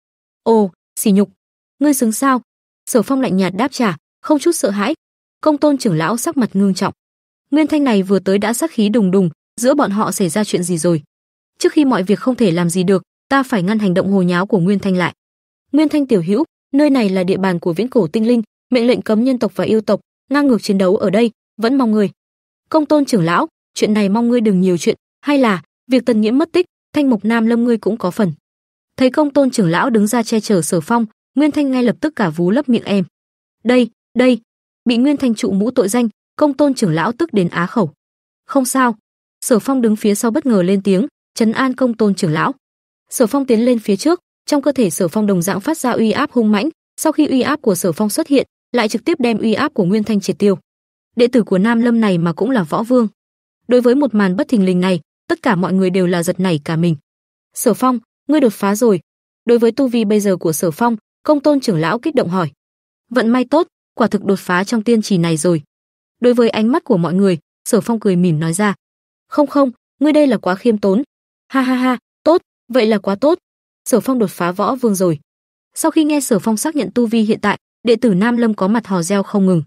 "Ồ, sỉ nhục, ngươi xứng sao?" Sở Phong lạnh nhạt đáp trả, không chút sợ hãi, Công Tôn trưởng lão sắc mặt ngưng trọng. Nguyên Thanh này vừa tới đã sát khí đùng đùng, giữa bọn họ xảy ra chuyện gì rồi? Trước khi mọi việc không thể làm gì được, ta phải ngăn hành động hồ nháo của Nguyên Thanh lại. Nguyên Thanh tiểu hữu, nơi này là địa bàn của viễn cổ tinh linh, mệnh lệnh cấm nhân tộc và yêu tộc ngang ngược chiến đấu ở đây, vẫn mong ngươi. Công Tôn trưởng lão, chuyện này mong ngươi đừng nhiều chuyện, hay là việc Tần Nhiễm mất tích, Thanh Mục Nam Lâm ngươi cũng có phần. Thấy Công Tôn trưởng lão đứng ra che chở Sở Phong, Nguyên Thanh ngay lập tức cả vú lấp miệng em. Đây, đây, bị Nguyên Thanh trụ mũ tội danh, công tôn trưởng lão tức đến á khẩu. Không sao. Sở Phong đứng phía sau bất ngờ lên tiếng, chấn an công tôn trưởng lão. Sở Phong tiến lên phía trước, trong cơ thể Sở Phong đồng dạng phát ra uy áp hung mãnh, sau khi uy áp của Sở Phong xuất hiện, lại trực tiếp đem uy áp của Nguyên Thanh triệt tiêu. Đệ tử của Nam Lâm này mà cũng là võ vương. Đối với một màn bất thình lình này, tất cả mọi người đều là giật nảy cả mình. Sở Phong, ngươi đột phá rồi. Đối với tu vi bây giờ của Sở Phong, Công Tôn trưởng lão kích động hỏi. Vận may tốt, quả thực đột phá trong tiên trì này rồi. Đối với ánh mắt của mọi người, Sở Phong cười mỉm nói ra. Không không, ngươi đây là quá khiêm tốn. Ha ha ha, tốt, vậy là quá tốt. Sở Phong đột phá võ vương rồi. Sau khi nghe Sở Phong xác nhận tu vi hiện tại, đệ tử Nam Lâm có mặt hò reo không ngừng.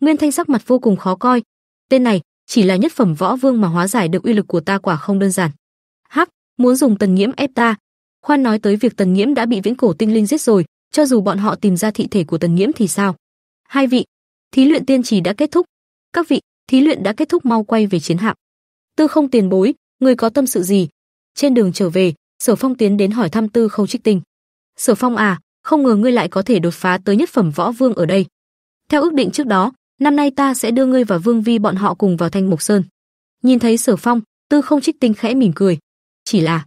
Nguyên Thanh sắc mặt vô cùng khó coi. Tên này chỉ là nhất phẩm võ vương mà hóa giải được uy lực của ta quả không đơn giản. Hắc, muốn dùng Tần nhiễm ép ta. Khoan nói tới việc Tần nhiễm đã bị Viễn Cổ Tinh Linh giết rồi, cho dù bọn họ tìm ra thị thể của Tần nhiễm thì sao? Hai vị, thí luyện tiên trì đã kết thúc. Các vị, thí luyện đã kết thúc mau quay về chiến hạm. Tư Không tiền bối, người có tâm sự gì? Trên đường trở về, Sở Phong tiến đến hỏi thăm Tư không Trích Tinh. Sở Phong à, không ngờ ngươi lại có thể đột phá tới nhất phẩm võ vương ở đây. Theo ước định trước đó, năm nay ta sẽ đưa ngươi và Vương Vi bọn họ cùng vào Thanh mục Sơn. Nhìn thấy Sở Phong, Tư Không Trích Tinh khẽ mỉm cười. Chỉ là,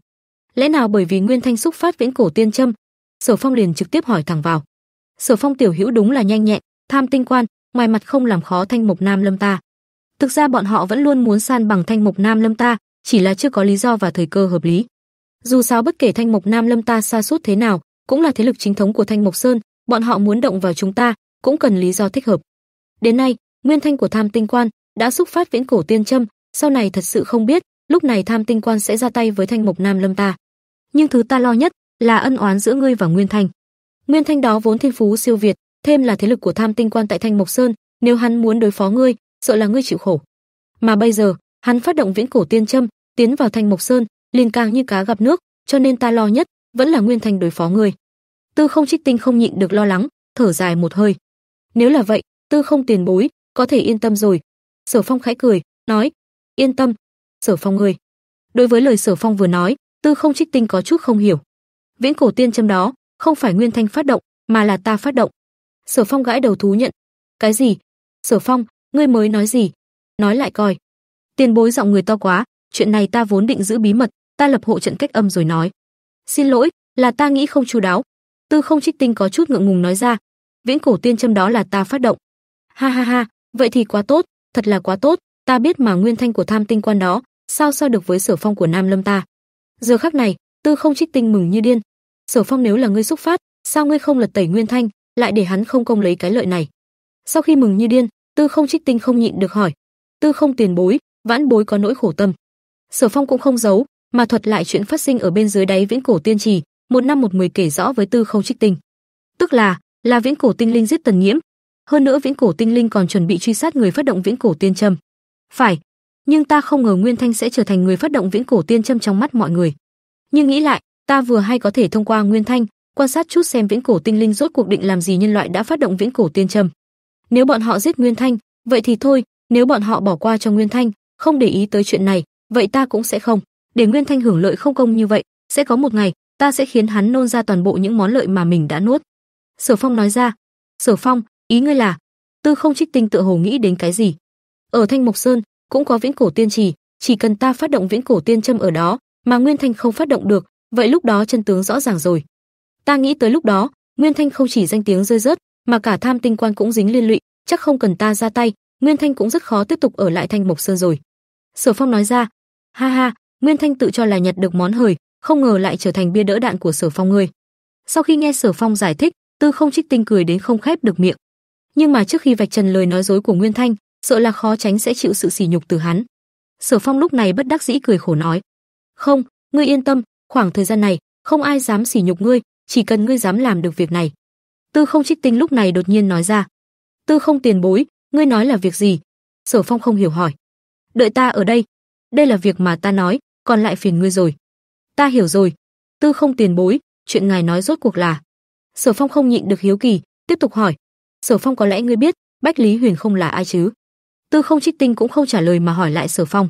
lẽ nào bởi vì Nguyên Thanh xúc phát viễn cổ tiên châm, Sở Phong liền trực tiếp hỏi thẳng vào. Sở Phong tiểu hữu đúng là nhanh nhẹn, tham tinh quan, ngoài mặt không làm khó Thanh Mộc Nam Lâm ta. Thực ra bọn họ vẫn luôn muốn san bằng Thanh Mộc Nam Lâm ta, chỉ là chưa có lý do và thời cơ hợp lý. Dù sao bất kể Thanh Mộc Nam Lâm ta xa sút thế nào, cũng là thế lực chính thống của Thanh Mộc Sơn, bọn họ muốn động vào chúng ta, cũng cần lý do thích hợp. Đến nay, nguyên thanh của Tham Tinh Quan đã xúc phát viễn cổ tiên châm, sau này thật sự không biết, lúc này Tham Tinh Quan sẽ ra tay với Thanh Mộc Nam Lâm ta. Nhưng thứ ta lo nhất là ân oán giữa ngươi và Nguyên Thanh. Nguyên Thanh đó vốn thiên phú siêu việt, thêm là thế lực của Tham Tinh Quan tại Thanh Mộc Sơn, nếu hắn muốn đối phó ngươi, sợ là ngươi chịu khổ. Mà bây giờ, hắn phát động Viễn Cổ Tiên Châm, tiến vào Thanh Mộc Sơn, liền càng như cá gặp nước, cho nên ta lo nhất vẫn là Nguyên Thành đối phó ngươi. Tư Không Trích Tinh không nhịn được lo lắng, thở dài một hơi. Nếu là vậy, Tư Không tiền bối, có thể yên tâm rồi. Sở Phong khẽ cười, nói: "Yên tâm, Sở Phong ngươi." Đối với lời Sở Phong vừa nói, Tư Không Trích Tinh có chút không hiểu. Viễn Cổ Tiên Châm đó, không phải Nguyên Thanh phát động, mà là ta phát động. Sở Phong gãi đầu thú nhận. Cái gì? Sở Phong, ngươi mới nói gì? Nói lại coi. Tiền bối giọng người to quá, chuyện này ta vốn định giữ bí mật, ta lập hộ trận cách âm rồi nói. Xin lỗi, là ta nghĩ không chú đáo. Tư Không Trích Tinh có chút ngượng ngùng nói ra, viễn cổ tiên châm đó là ta phát động. Ha ha ha, vậy thì quá tốt, thật là quá tốt, ta biết mà nguyên thanh của tham tinh quan đó, sao so được với sở phong của Nam Lâm ta. Giờ khắc này, Tư Không Trích Tinh mừng như điên. Sở Phong nếu là ngươi xúc phát, sao ngươi không lật tẩy nguyên thanh, lại để hắn không công lấy cái lợi này. Sau khi mừng như điên, Tư Không Trích Tinh không nhịn được hỏi, "Tư Không tiền bối, vãn bối có nỗi khổ tâm." Sở Phong cũng không giấu, mà thuật lại chuyện phát sinh ở bên dưới đáy Viễn Cổ Tiên Trì, một năm một mười kể rõ với Tư Không Trích Tinh. Tức là, là Viễn Cổ Tinh Linh giết Tần Nhiễm, hơn nữa Viễn Cổ Tinh Linh còn chuẩn bị truy sát người phát động Viễn Cổ Tiên Châm. Phải, nhưng ta không ngờ Nguyên Thanh sẽ trở thành người phát động Viễn Cổ Tiên Châm trong mắt mọi người. Nhưng nghĩ lại, ta vừa hay có thể thông qua Nguyên Thanh quan sát chút xem viễn cổ tinh linh rốt cuộc định làm gì nhân loại đã phát động viễn cổ tiên trầm. Nếu bọn họ giết Nguyên Thanh, vậy thì thôi, nếu bọn họ bỏ qua cho Nguyên Thanh, không để ý tới chuyện này, vậy ta cũng sẽ không. Để Nguyên Thanh hưởng lợi không công như vậy, sẽ có một ngày, ta sẽ khiến hắn nôn ra toàn bộ những món lợi mà mình đã nuốt. Sở Phong nói ra. Sở Phong, ý ngươi là? Tư Không Trích Tinh tự hồ nghĩ đến cái gì? Ở Thanh Mộc Sơn cũng có viễn cổ tiên trì, chỉ cần ta phát động viễn cổ tiên châm ở đó, mà Nguyên Thanh không phát động được, vậy lúc đó chân tướng rõ ràng rồi. Ta nghĩ tới lúc đó, Nguyên Thanh không chỉ danh tiếng rơi rớt, mà cả tham tinh quan cũng dính liên lụy, chắc không cần ta ra tay, Nguyên Thanh cũng rất khó tiếp tục ở lại Thanh Mộc Sơn rồi." Sở Phong nói ra. "Ha ha, Nguyên Thanh tự cho là nhặt được món hời, không ngờ lại trở thành bia đỡ đạn của Sở Phong ngươi." Sau khi nghe Sở Phong giải thích, Tư Không Trích Tinh cười đến không khép được miệng. Nhưng mà trước khi vạch trần lời nói dối của Nguyên Thanh, sợ là khó tránh sẽ chịu sự sỉ nhục từ hắn. Sở Phong lúc này bất đắc dĩ cười khổ nói: "Không, ngươi yên tâm, khoảng thời gian này không ai dám sỉ nhục ngươi, chỉ cần ngươi dám làm được việc này. Tư không trích tinh lúc này đột nhiên nói ra. Tư không tiền bối, ngươi nói là việc gì? Sở phong không hiểu hỏi. Đợi ta ở đây. Đây là việc mà ta nói, còn lại phiền ngươi rồi. Ta hiểu rồi. Tư không tiền bối, chuyện ngài nói rốt cuộc là. Sở phong không nhịn được hiếu kỳ, tiếp tục hỏi. Sở phong có lẽ ngươi biết, Bách Lý Huyền không là ai chứ? Tư không trích tinh cũng không trả lời mà hỏi lại sở phong.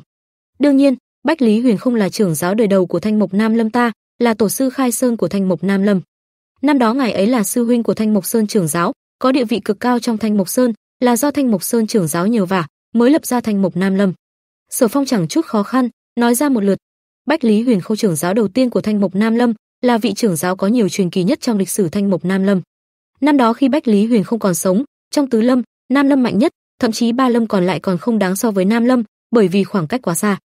Đương nhiên, Bách Lý Huyền không là trưởng giáo đời đầu của thanh mộc Nam Lâm ta, là tổ sư khai sơn của Thanh Mộc Nam Lâm. Năm đó ngài ấy là sư huynh của Thanh Mộc Sơn trưởng giáo, có địa vị cực cao trong Thanh Mộc Sơn, là do Thanh Mộc Sơn trưởng giáo nhiều vả, mới lập ra Thanh Mộc Nam Lâm. Sở Phong chẳng chút khó khăn, nói ra một lượt. Bách Lý Huyền Khâu trưởng giáo đầu tiên của Thanh Mộc Nam Lâm, là vị trưởng giáo có nhiều truyền kỳ nhất trong lịch sử Thanh Mộc Nam Lâm. Năm đó khi Bách Lý Huyền không còn sống, trong tứ lâm, Nam Lâm mạnh nhất, thậm chí ba lâm còn lại còn không đáng so với Nam Lâm, bởi vì khoảng cách quá xa.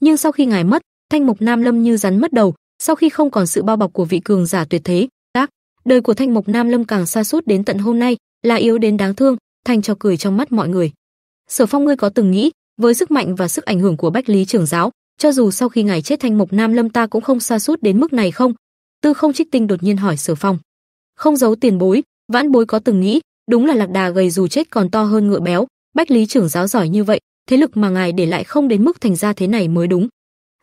Nhưng sau khi ngài mất, Thanh Mộc Nam Lâm như rắn mất đầu, sau khi không còn sự bao bọc của vị cường giả tuyệt thế, các đời của Thanh Mộc Nam Lâm càng xa sút đến tận hôm nay, là yếu đến đáng thương, thành cho cười trong mắt mọi người. Sở Phong ngươi có từng nghĩ, với sức mạnh và sức ảnh hưởng của Bách Lý trưởng giáo, cho dù sau khi ngài chết Thanh Mộc Nam Lâm ta cũng không xa sút đến mức này không? Tư Không Trích Tinh đột nhiên hỏi Sở Phong. Không giấu tiền bối, vãn bối có từng nghĩ, đúng là lạc đà gầy dù chết còn to hơn ngựa béo, Bách Lý trưởng giáo giỏi như vậy, thế lực mà ngài để lại không đến mức thành ra thế này mới đúng.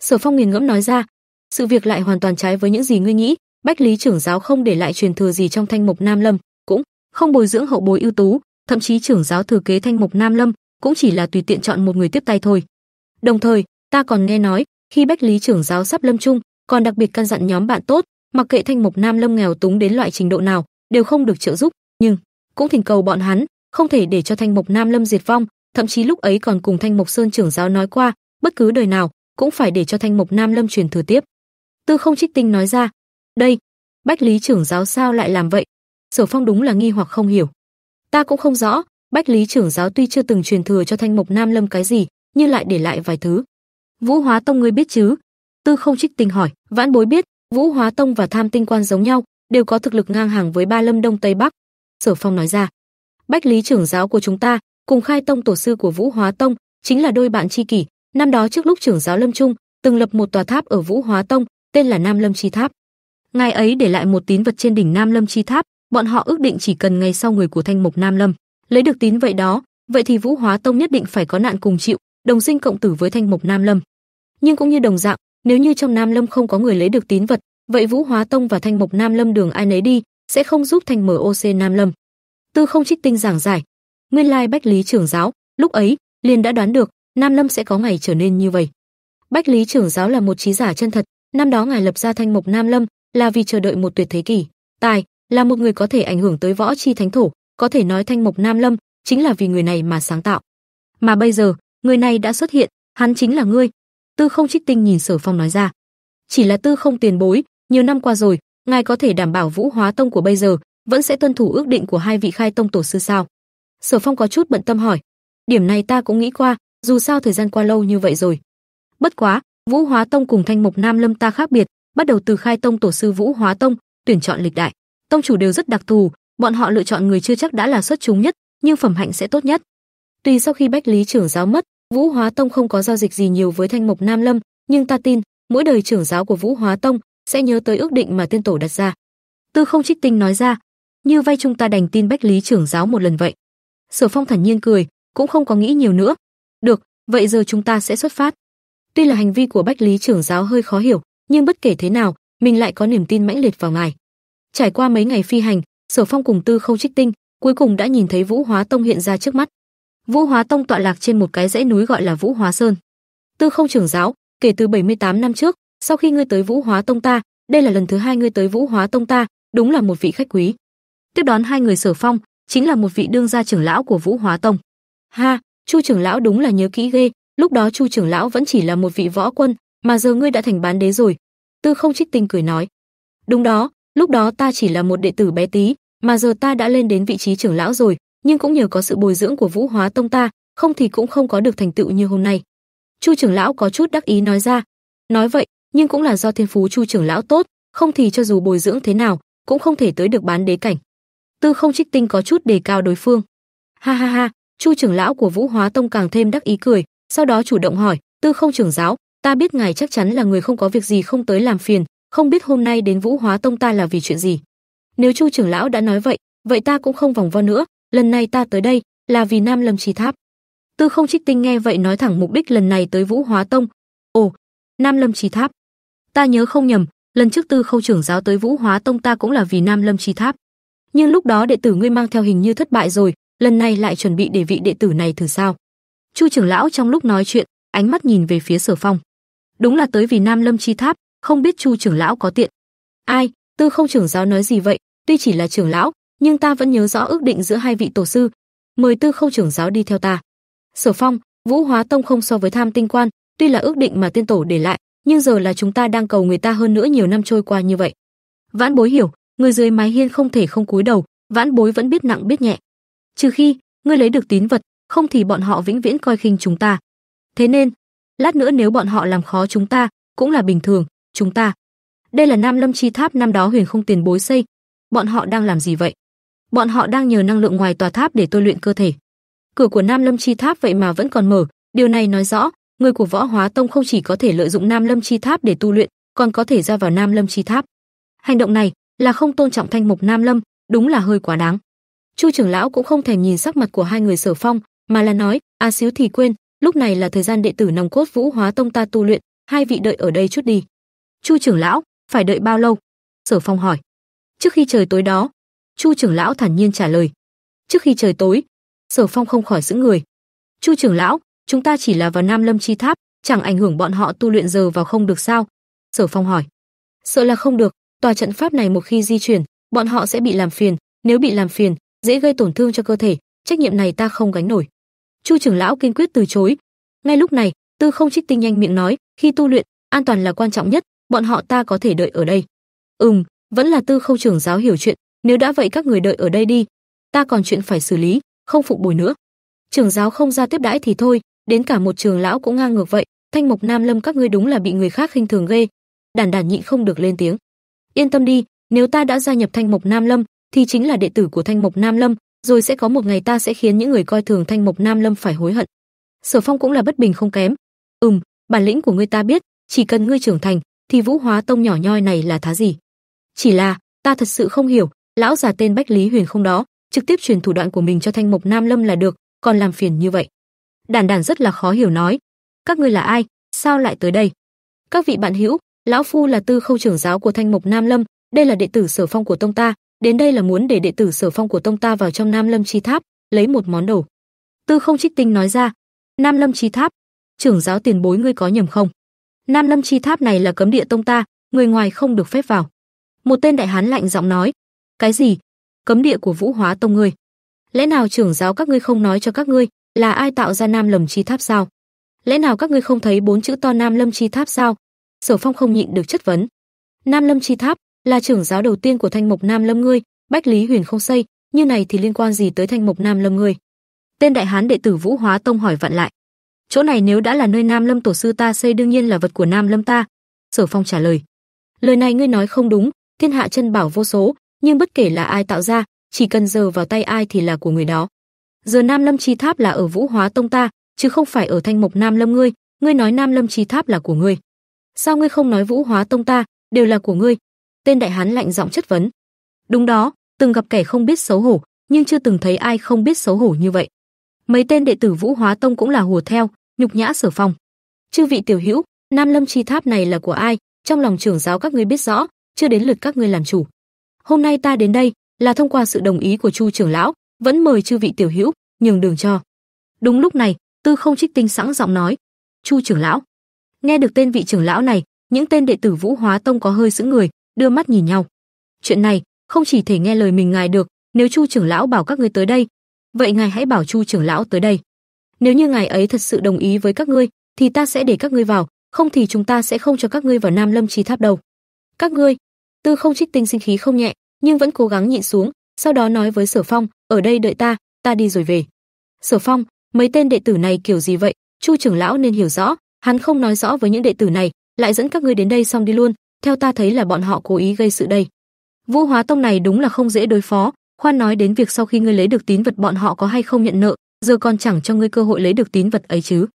Sở Phong nghiền ngẫm nói ra, sự việc lại hoàn toàn trái với những gì ngươi nghĩ bách lý trưởng giáo không để lại truyền thừa gì trong thanh mục nam lâm cũng không bồi dưỡng hậu bối ưu tú thậm chí trưởng giáo thừa kế thanh mục nam lâm cũng chỉ là tùy tiện chọn một người tiếp tay thôi đồng thời ta còn nghe nói khi bách lý trưởng giáo sắp lâm chung còn đặc biệt căn dặn nhóm bạn tốt mặc kệ thanh mục nam lâm nghèo túng đến loại trình độ nào đều không được trợ giúp nhưng cũng thỉnh cầu bọn hắn không thể để cho thanh mục nam lâm diệt vong thậm chí lúc ấy còn cùng thanh mục sơn trưởng giáo nói qua bất cứ đời nào cũng phải để cho thanh mục nam lâm truyền thừa tiếp Tư không trích tinh nói ra. Đây, Bách Lý trưởng giáo sao lại làm vậy? Sở Phong đúng là nghi hoặc không hiểu. Ta cũng không rõ, Bách Lý trưởng giáo tuy chưa từng truyền thừa cho Thanh Mộc Nam Lâm cái gì, nhưng lại để lại vài thứ. Vũ Hóa Tông ngươi biết chứ? Tư không trích tinh hỏi, vãn bối biết, Vũ Hóa Tông và Tham Tinh Quan giống nhau, đều có thực lực ngang hàng với Ba Lâm Đông Tây Bắc. Sở Phong nói ra, Bách Lý trưởng giáo của chúng ta, cùng khai tông tổ sư của Vũ Hóa Tông, chính là đôi bạn tri kỷ. Năm đó trước lúc trưởng giáo Lâm Trung, từng lập một tòa tháp ở Vũ Hóa Tông, tên là Nam Lâm Chi Tháp. Ngài ấy để lại một tín vật trên đỉnh Nam Lâm Chi Tháp, bọn họ ước định chỉ cần ngày sau người của Thanh Mộc Nam Lâm lấy được tín vậy đó, vậy thì Vũ Hóa Tông nhất định phải có nạn cùng chịu, đồng sinh cộng tử với Thanh Mộc Nam Lâm. Nhưng cũng như đồng dạng, nếu như trong Nam Lâm không có người lấy được tín vật, vậy Vũ Hóa Tông và Thanh Mộc Nam Lâm đường ai nấy đi, sẽ không giúp thành MOC Nam Lâm. Tư Không Trích Tinh giảng giải, nguyên lai Bách Lý trưởng giáo, lúc ấy liền đã đoán được Nam Lâm sẽ có ngày trở nên như vậy. Bách Lý trưởng giáo là một trí giả chân thật, Năm đó ngài lập ra Thanh mục Nam Lâm là vì chờ đợi một tuyệt thế kỷ, tài là một người có thể ảnh hưởng tới võ chi thánh thổ, có thể nói Thanh mục Nam Lâm chính là vì người này mà sáng tạo. Mà bây giờ, người này đã xuất hiện, hắn chính là ngươi." Tư Không Trích Tinh nhìn Sở Phong nói ra. "Chỉ là Tư Không tiền bối, nhiều năm qua rồi, ngài có thể đảm bảo Vũ Hóa Tông của bây giờ vẫn sẽ tuân thủ ước định của hai vị khai tông tổ sư sao?" Sở Phong có chút bận tâm hỏi. Điểm này ta cũng nghĩ qua, dù sao thời gian qua lâu như vậy rồi. Bất quá, Vũ Hóa Tông cùng Thanh Mộc Nam Lâm ta khác biệt, bắt đầu từ khai tông tổ sư Vũ Hóa Tông, tuyển chọn lịch đại, tông chủ đều rất đặc thù, bọn họ lựa chọn người chưa chắc đã là xuất chúng nhất, nhưng phẩm hạnh sẽ tốt nhất. Tuy sau khi Bách Lý trưởng giáo mất, Vũ Hóa Tông không có giao dịch gì nhiều với Thanh Mộc Nam Lâm, nhưng ta tin, mỗi đời trưởng giáo của Vũ Hóa Tông sẽ nhớ tới ước định mà tiên tổ đặt ra. Tư Không Trích Tinh nói ra, như vay chúng ta đành tin Bách Lý trưởng giáo một lần vậy. Sở Phong thản nhiên cười, cũng không có nghĩ nhiều nữa. Được, vậy giờ chúng ta sẽ xuất phát. Tuy là hành vi của Bách Lý trưởng giáo hơi khó hiểu, nhưng bất kể thế nào, mình lại có niềm tin mãnh liệt vào ngài. Trải qua mấy ngày phi hành, Sở Phong cùng Tư Không Trích Tinh, cuối cùng đã nhìn thấy Vũ Hóa Tông hiện ra trước mắt. Vũ Hóa Tông tọa lạc trên một cái dãy núi gọi là Vũ Hóa Sơn. Tư Không trưởng giáo, kể từ 78 năm trước, sau khi ngươi tới Vũ Hóa Tông ta, đây là lần thứ hai ngươi tới Vũ Hóa Tông ta, đúng là một vị khách quý. Tiếp đón hai người Sở Phong, chính là một vị đương gia trưởng lão của Vũ Hóa Tông. Ha, Chu trưởng lão đúng là nhớ kỹ ghê, lúc đó Chu trưởng lão vẫn chỉ là một vị võ quân, mà giờ ngươi đã thành bán đế rồi." Tư Không Trích Tinh cười nói. "Đúng đó, lúc đó ta chỉ là một đệ tử bé tí, mà giờ ta đã lên đến vị trí trưởng lão rồi, nhưng cũng nhờ có sự bồi dưỡng của Vũ Hóa tông ta, không thì cũng không có được thành tựu như hôm nay." Chu trưởng lão có chút đắc ý nói ra. Nói vậy, nhưng cũng là do thiên phú Chu trưởng lão tốt, không thì cho dù bồi dưỡng thế nào, cũng không thể tới được bán đế cảnh. Tư Không Trích Tinh có chút đề cao đối phương. Ha ha ha, Chu trưởng lão của Vũ Hóa Tông càng thêm đắc ý cười, sau đó chủ động hỏi, "Tư Không trưởng giáo, ta biết ngài chắc chắn là người không có việc gì không tới làm phiền, không biết hôm nay đến Vũ Hóa Tông ta là vì chuyện gì?" Nếu Chu trưởng lão đã nói vậy, vậy ta cũng không vòng vo nữa, lần này ta tới đây là vì Nam Lâm Trì Tháp. Tư Không Trích Tinh nghe vậy nói thẳng mục đích lần này tới Vũ Hóa Tông. "Ồ, Nam Lâm Trì Tháp. Ta nhớ không nhầm, lần trước Tư Không trưởng giáo tới Vũ Hóa Tông ta cũng là vì Nam Lâm Trì Tháp." nhưng lúc đó đệ tử ngươi mang theo hình như thất bại rồi, lần này lại chuẩn bị để vị đệ tử này thử sao? Chu trưởng lão trong lúc nói chuyện, ánh mắt nhìn về phía Sở Phong. Đúng là tới vì Nam Lâm chi tháp, không biết Chu trưởng lão có tiện. Ai, Tư Không trưởng giáo nói gì vậy, tuy chỉ là trưởng lão, nhưng ta vẫn nhớ rõ ước định giữa hai vị tổ sư, mời Tư Không trưởng giáo đi theo ta. Sở Phong, Vũ Hóa Tông không so với Tham Tinh Quan, tuy là ước định mà tiên tổ để lại, nhưng giờ là chúng ta đang cầu người ta hơn nữa nhiều năm trôi qua như vậy. Vãn Bối hiểu, người dưới mái hiên không thể không cúi đầu, Vãn Bối vẫn biết nặng biết nhẹ. Trừ khi, ngươi lấy được tín vật, không thì bọn họ vĩnh viễn coi khinh chúng ta. Thế nên, lát nữa nếu bọn họ làm khó chúng ta, cũng là bình thường, chúng ta. Đây là Nam Lâm Chi Tháp năm đó Huyền Không Tiền Bối xây. Bọn họ đang làm gì vậy? Bọn họ đang nhờ năng lượng ngoài tòa tháp để tôi luyện cơ thể. Cửa của Nam Lâm Chi Tháp vậy mà vẫn còn mở, điều này nói rõ, người của Võ Hóa Tông không chỉ có thể lợi dụng Nam Lâm Chi Tháp để tu luyện, còn có thể ra vào Nam Lâm Chi Tháp. Hành động này là không tôn trọng thanh mục Nam Lâm, đúng là hơi quá đáng. Chu trưởng lão cũng không thèm nhìn sắc mặt của hai người Sở Phong, mà là nói, a à xíu thì quên, lúc này là thời gian đệ tử nòng cốt Vũ Hóa Tông ta tu luyện, hai vị đợi ở đây chút đi. Chu trưởng lão, phải đợi bao lâu? Sở Phong hỏi. Trước khi trời tối đó, Chu trưởng lão thản nhiên trả lời. Trước khi trời tối, Sở Phong không khỏi sững người. Chu trưởng lão, chúng ta chỉ là vào Nam Lâm chi tháp, chẳng ảnh hưởng bọn họ tu luyện giờ vào không được sao? Sở Phong hỏi. Sợ là không được, tòa trận pháp này một khi di chuyển, bọn họ sẽ bị làm phiền, nếu bị làm phiền, dễ gây tổn thương cho cơ thể, trách nhiệm này ta không gánh nổi. Chu trưởng lão kiên quyết từ chối. Ngay lúc này, Tư Không Trích Tinh nhanh miệng nói, khi tu luyện, an toàn là quan trọng nhất, bọn họ ta có thể đợi ở đây. Ừm, vẫn là Tư Không trưởng giáo hiểu chuyện, nếu đã vậy các người đợi ở đây đi, ta còn chuyện phải xử lý, không phục bồi nữa. Trưởng giáo không ra tiếp đãi thì thôi, đến cả một trường lão cũng ngang ngược vậy, Thanh Mộc Nam Lâm các ngươi đúng là bị người khác khinh thường ghê. Đản Đản nhịn không được lên tiếng. Yên tâm đi, nếu ta đã gia nhập Thanh Mộc Nam Lâm, thì chính là đệ tử của Thanh Mộc Nam Lâm, rồi sẽ có một ngày ta sẽ khiến những người coi thường Thanh Mộc Nam Lâm phải hối hận. Sở Phong cũng là bất bình không kém. Ừm, bản lĩnh của ngươi ta biết, chỉ cần ngươi trưởng thành, thì Vũ Hóa Tông nhỏ nhoi này là thá gì? Chỉ là, ta thật sự không hiểu, lão già tên Bách Lý Huyền không đó, trực tiếp truyền thủ đoạn của mình cho Thanh Mộc Nam Lâm là được, còn làm phiền như vậy. Đản Đản rất là khó hiểu nói, các ngươi là ai, sao lại tới đây? Các vị bạn hữu, lão phu là Tư Khâu trưởng giáo của Thanh Mộc Nam Lâm, đây là đệ tử Sở Phong của tông ta, đến đây là muốn để đệ tử Sở Phong của tông ta vào trong Nam Lâm Chi Tháp, lấy một món đồ." Tư Không Trích Tinh nói ra, "Nam Lâm Chi Tháp, trưởng giáo tiền bối ngươi có nhầm không? Nam Lâm Chi Tháp này là cấm địa tông ta, người ngoài không được phép vào." Một tên đại hán lạnh giọng nói, "Cái gì? Cấm địa của Vũ Hóa tông ngươi? Lẽ nào trưởng giáo các ngươi không nói cho các ngươi là ai tạo ra Nam Lâm Chi Tháp sao? Lẽ nào các ngươi không thấy bốn chữ to Nam Lâm Chi Tháp sao?" Sở Phong không nhịn được chất vấn. Nam Lâm Chi Tháp, là trưởng giáo đầu tiên của Thanh Mộc Nam Lâm ngươi, Bách Lý Huyền không xây, như này thì liên quan gì tới Thanh Mộc Nam Lâm ngươi? Tên đại hán đệ tử Vũ Hóa Tông hỏi vặn lại. Chỗ này nếu đã là nơi Nam Lâm tổ sư ta xây đương nhiên là vật của Nam Lâm ta, Sở Phong trả lời. Lời này ngươi nói không đúng, thiên hạ chân bảo vô số, nhưng bất kể là ai tạo ra, chỉ cần giờ vào tay ai thì là của người đó. Giờ Nam Lâm Chi Tháp là ở Vũ Hóa Tông ta, chứ không phải ở Thanh Mộc Nam Lâm ngươi, ngươi nói Nam Lâm Chi Tháp là của ngươi. Sao ngươi không nói Vũ Hóa Tông ta đều là của ngươi, tên đại hán lạnh giọng chất vấn. Đúng đó, từng gặp kẻ không biết xấu hổ, nhưng chưa từng thấy ai không biết xấu hổ như vậy. Mấy tên đệ tử Vũ Hóa Tông cũng là hùa theo, nhục nhã Sở Phong. Chư vị tiểu hữu, Nam Lâm Chi Tháp này là của ai, trong lòng trưởng giáo các ngươi biết rõ, chưa đến lượt các ngươi làm chủ. Hôm nay ta đến đây là thông qua sự đồng ý của Chu trưởng lão, vẫn mời chư vị tiểu hữu nhường đường cho. Đúng lúc này, Tư Không Trích Tinh sẵn giọng nói, "Chu trưởng lão." Nghe được tên vị trưởng lão này, những tên đệ tử Vũ Hóa Tông có hơi sững người, đưa mắt nhìn nhau. Chuyện này không chỉ thể nghe lời mình ngài được, nếu Chu trưởng lão bảo các ngươi tới đây, vậy ngài hãy bảo Chu trưởng lão tới đây. Nếu như ngài ấy thật sự đồng ý với các ngươi, thì ta sẽ để các ngươi vào, không thì chúng ta sẽ không cho các ngươi vào Nam Lâm chi Tháp đâu. Các ngươi, Tư Không Trích Tinh sinh khí không nhẹ, nhưng vẫn cố gắng nhịn xuống, sau đó nói với Sở Phong, ở đây đợi ta, ta đi rồi về. Sở Phong, mấy tên đệ tử này kiểu gì vậy? Chu trưởng lão nên hiểu rõ, hắn không nói rõ với những đệ tử này, lại dẫn các ngươi đến đây xong đi luôn, theo ta thấy là bọn họ cố ý gây sự đây. Vũ Hóa Tông này đúng là không dễ đối phó, khoan nói đến việc sau khi ngươi lấy được tín vật bọn họ có hay không nhận nợ, giờ còn chẳng cho ngươi cơ hội lấy được tín vật ấy chứ.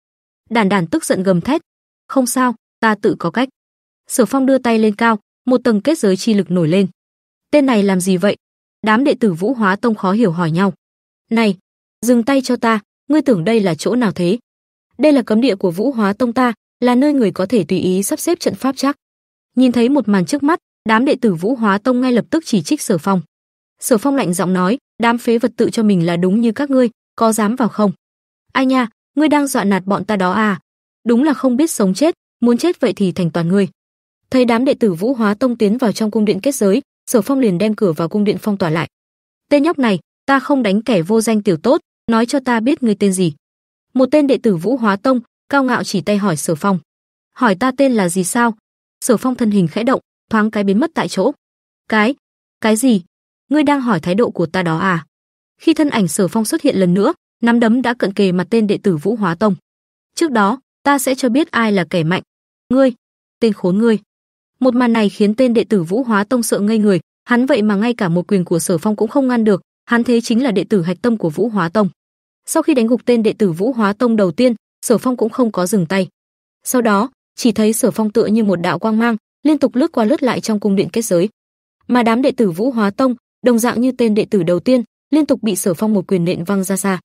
Đản Đản tức giận gầm thét, không sao, ta tự có cách. Sở Phong đưa tay lên cao, một tầng kết giới chi lực nổi lên. Tên này làm gì vậy? Đám đệ tử Vũ Hóa Tông khó hiểu hỏi nhau. Này, dừng tay cho ta, ngươi tưởng đây là chỗ nào thế? Đây là cấm địa của Vũ Hóa Tông ta, là nơi người có thể tùy ý sắp xếp trận pháp chắc. Nhìn thấy một màn trước mắt, đám đệ tử Vũ Hóa Tông ngay lập tức chỉ trích Sở Phong. Sở Phong lạnh giọng nói, đám phế vật tự cho mình là đúng như các ngươi, có dám vào không? Ai nha, ngươi đang dọa nạt bọn ta đó à? Đúng là không biết sống chết, muốn chết vậy thì thành toàn ngươi. Thấy đám đệ tử Vũ Hóa Tông tiến vào trong cung điện kết giới, Sở Phong liền đem cửa vào cung điện phong tỏa lại. Tên nhóc này, ta không đánh kẻ vô danh tiểu tốt, nói cho ta biết ngươi tên gì. Một tên đệ tử Vũ Hóa Tông, cao ngạo chỉ tay hỏi Sở Phong. Hỏi ta tên là gì sao, Sở Phong thân hình khẽ động, thoáng cái biến mất tại chỗ. Cái, cái gì? Ngươi đang hỏi thái độ của ta đó à? Khi thân ảnh Sở Phong xuất hiện lần nữa, nắm đấm đã cận kề mặt tên đệ tử Vũ Hóa Tông. Trước đó, ta sẽ cho biết ai là kẻ mạnh. Ngươi, tên khốn ngươi. Một màn này khiến tên đệ tử Vũ Hóa Tông sợ ngây người, hắn vậy mà ngay cả một quyền của Sở Phong cũng không ngăn được, hắn thế chính là đệ tử hạch tâm của Vũ Hóa Tông. Sau khi đánh gục tên đệ tử Vũ Hóa Tông đầu tiên, Sở Phong cũng không có dừng tay. Sau đó, chỉ thấy Sở Phong tựa như một đạo quang mang, liên tục lướt qua lướt lại trong cung điện kết giới. Mà đám đệ tử Vũ Hóa Tông, đồng dạng như tên đệ tử đầu tiên, liên tục bị Sở Phong một quyền nện văng ra xa.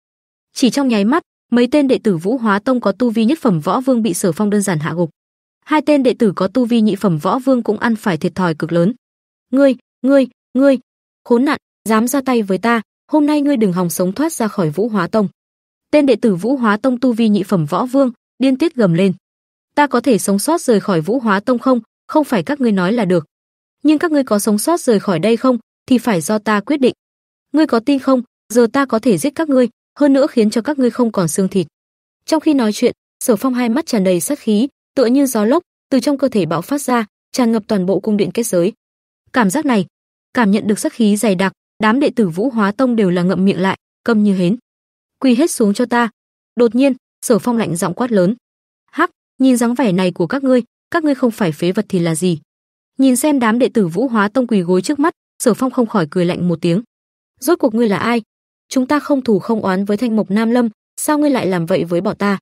Chỉ trong nháy mắt, mấy tên đệ tử Vũ Hóa Tông có tu vi nhất phẩm võ vương bị Sở Phong đơn giản hạ gục. Hai tên đệ tử có tu vi nhị phẩm võ vương cũng ăn phải thiệt thòi cực lớn. "Ngươi, ngươi, ngươi, khốn nạn, dám ra tay với ta, hôm nay ngươi đừng hòng sống thoát ra khỏi Vũ Hóa Tông." Tên đệ tử Vũ Hóa Tông tu vi nhị phẩm võ vương, điên tiết gầm lên ta có thể sống sót rời khỏi Vũ Hóa Tông không? Không phải các ngươi nói là được. Nhưng các ngươi có sống sót rời khỏi đây không thì phải do ta quyết định. Ngươi có tin không, giờ ta có thể giết các ngươi, hơn nữa khiến cho các ngươi không còn xương thịt. Trong khi nói chuyện, Sở Phong hai mắt tràn đầy sát khí, tựa như gió lốc từ trong cơ thể bạo phát ra, tràn ngập toàn bộ cung điện kết giới. Cảm giác này, cảm nhận được sát khí dày đặc, đám đệ tử Vũ Hóa Tông đều là ngậm miệng lại, câm như hến. quỳ hết xuống cho ta. Đột nhiên, Sở Phong lạnh giọng quát lớn. Nhìn dáng vẻ này của các ngươi, các ngươi không phải phế vật thì là gì? Nhìn xem đám đệ tử Vũ Hóa Tông quỳ gối trước mắt, Sở Phong không khỏi cười lạnh một tiếng. Rốt cuộc ngươi là ai? Chúng ta không thù không oán với Thanh Mộc Nam Lâm, sao ngươi lại làm vậy với bọn ta?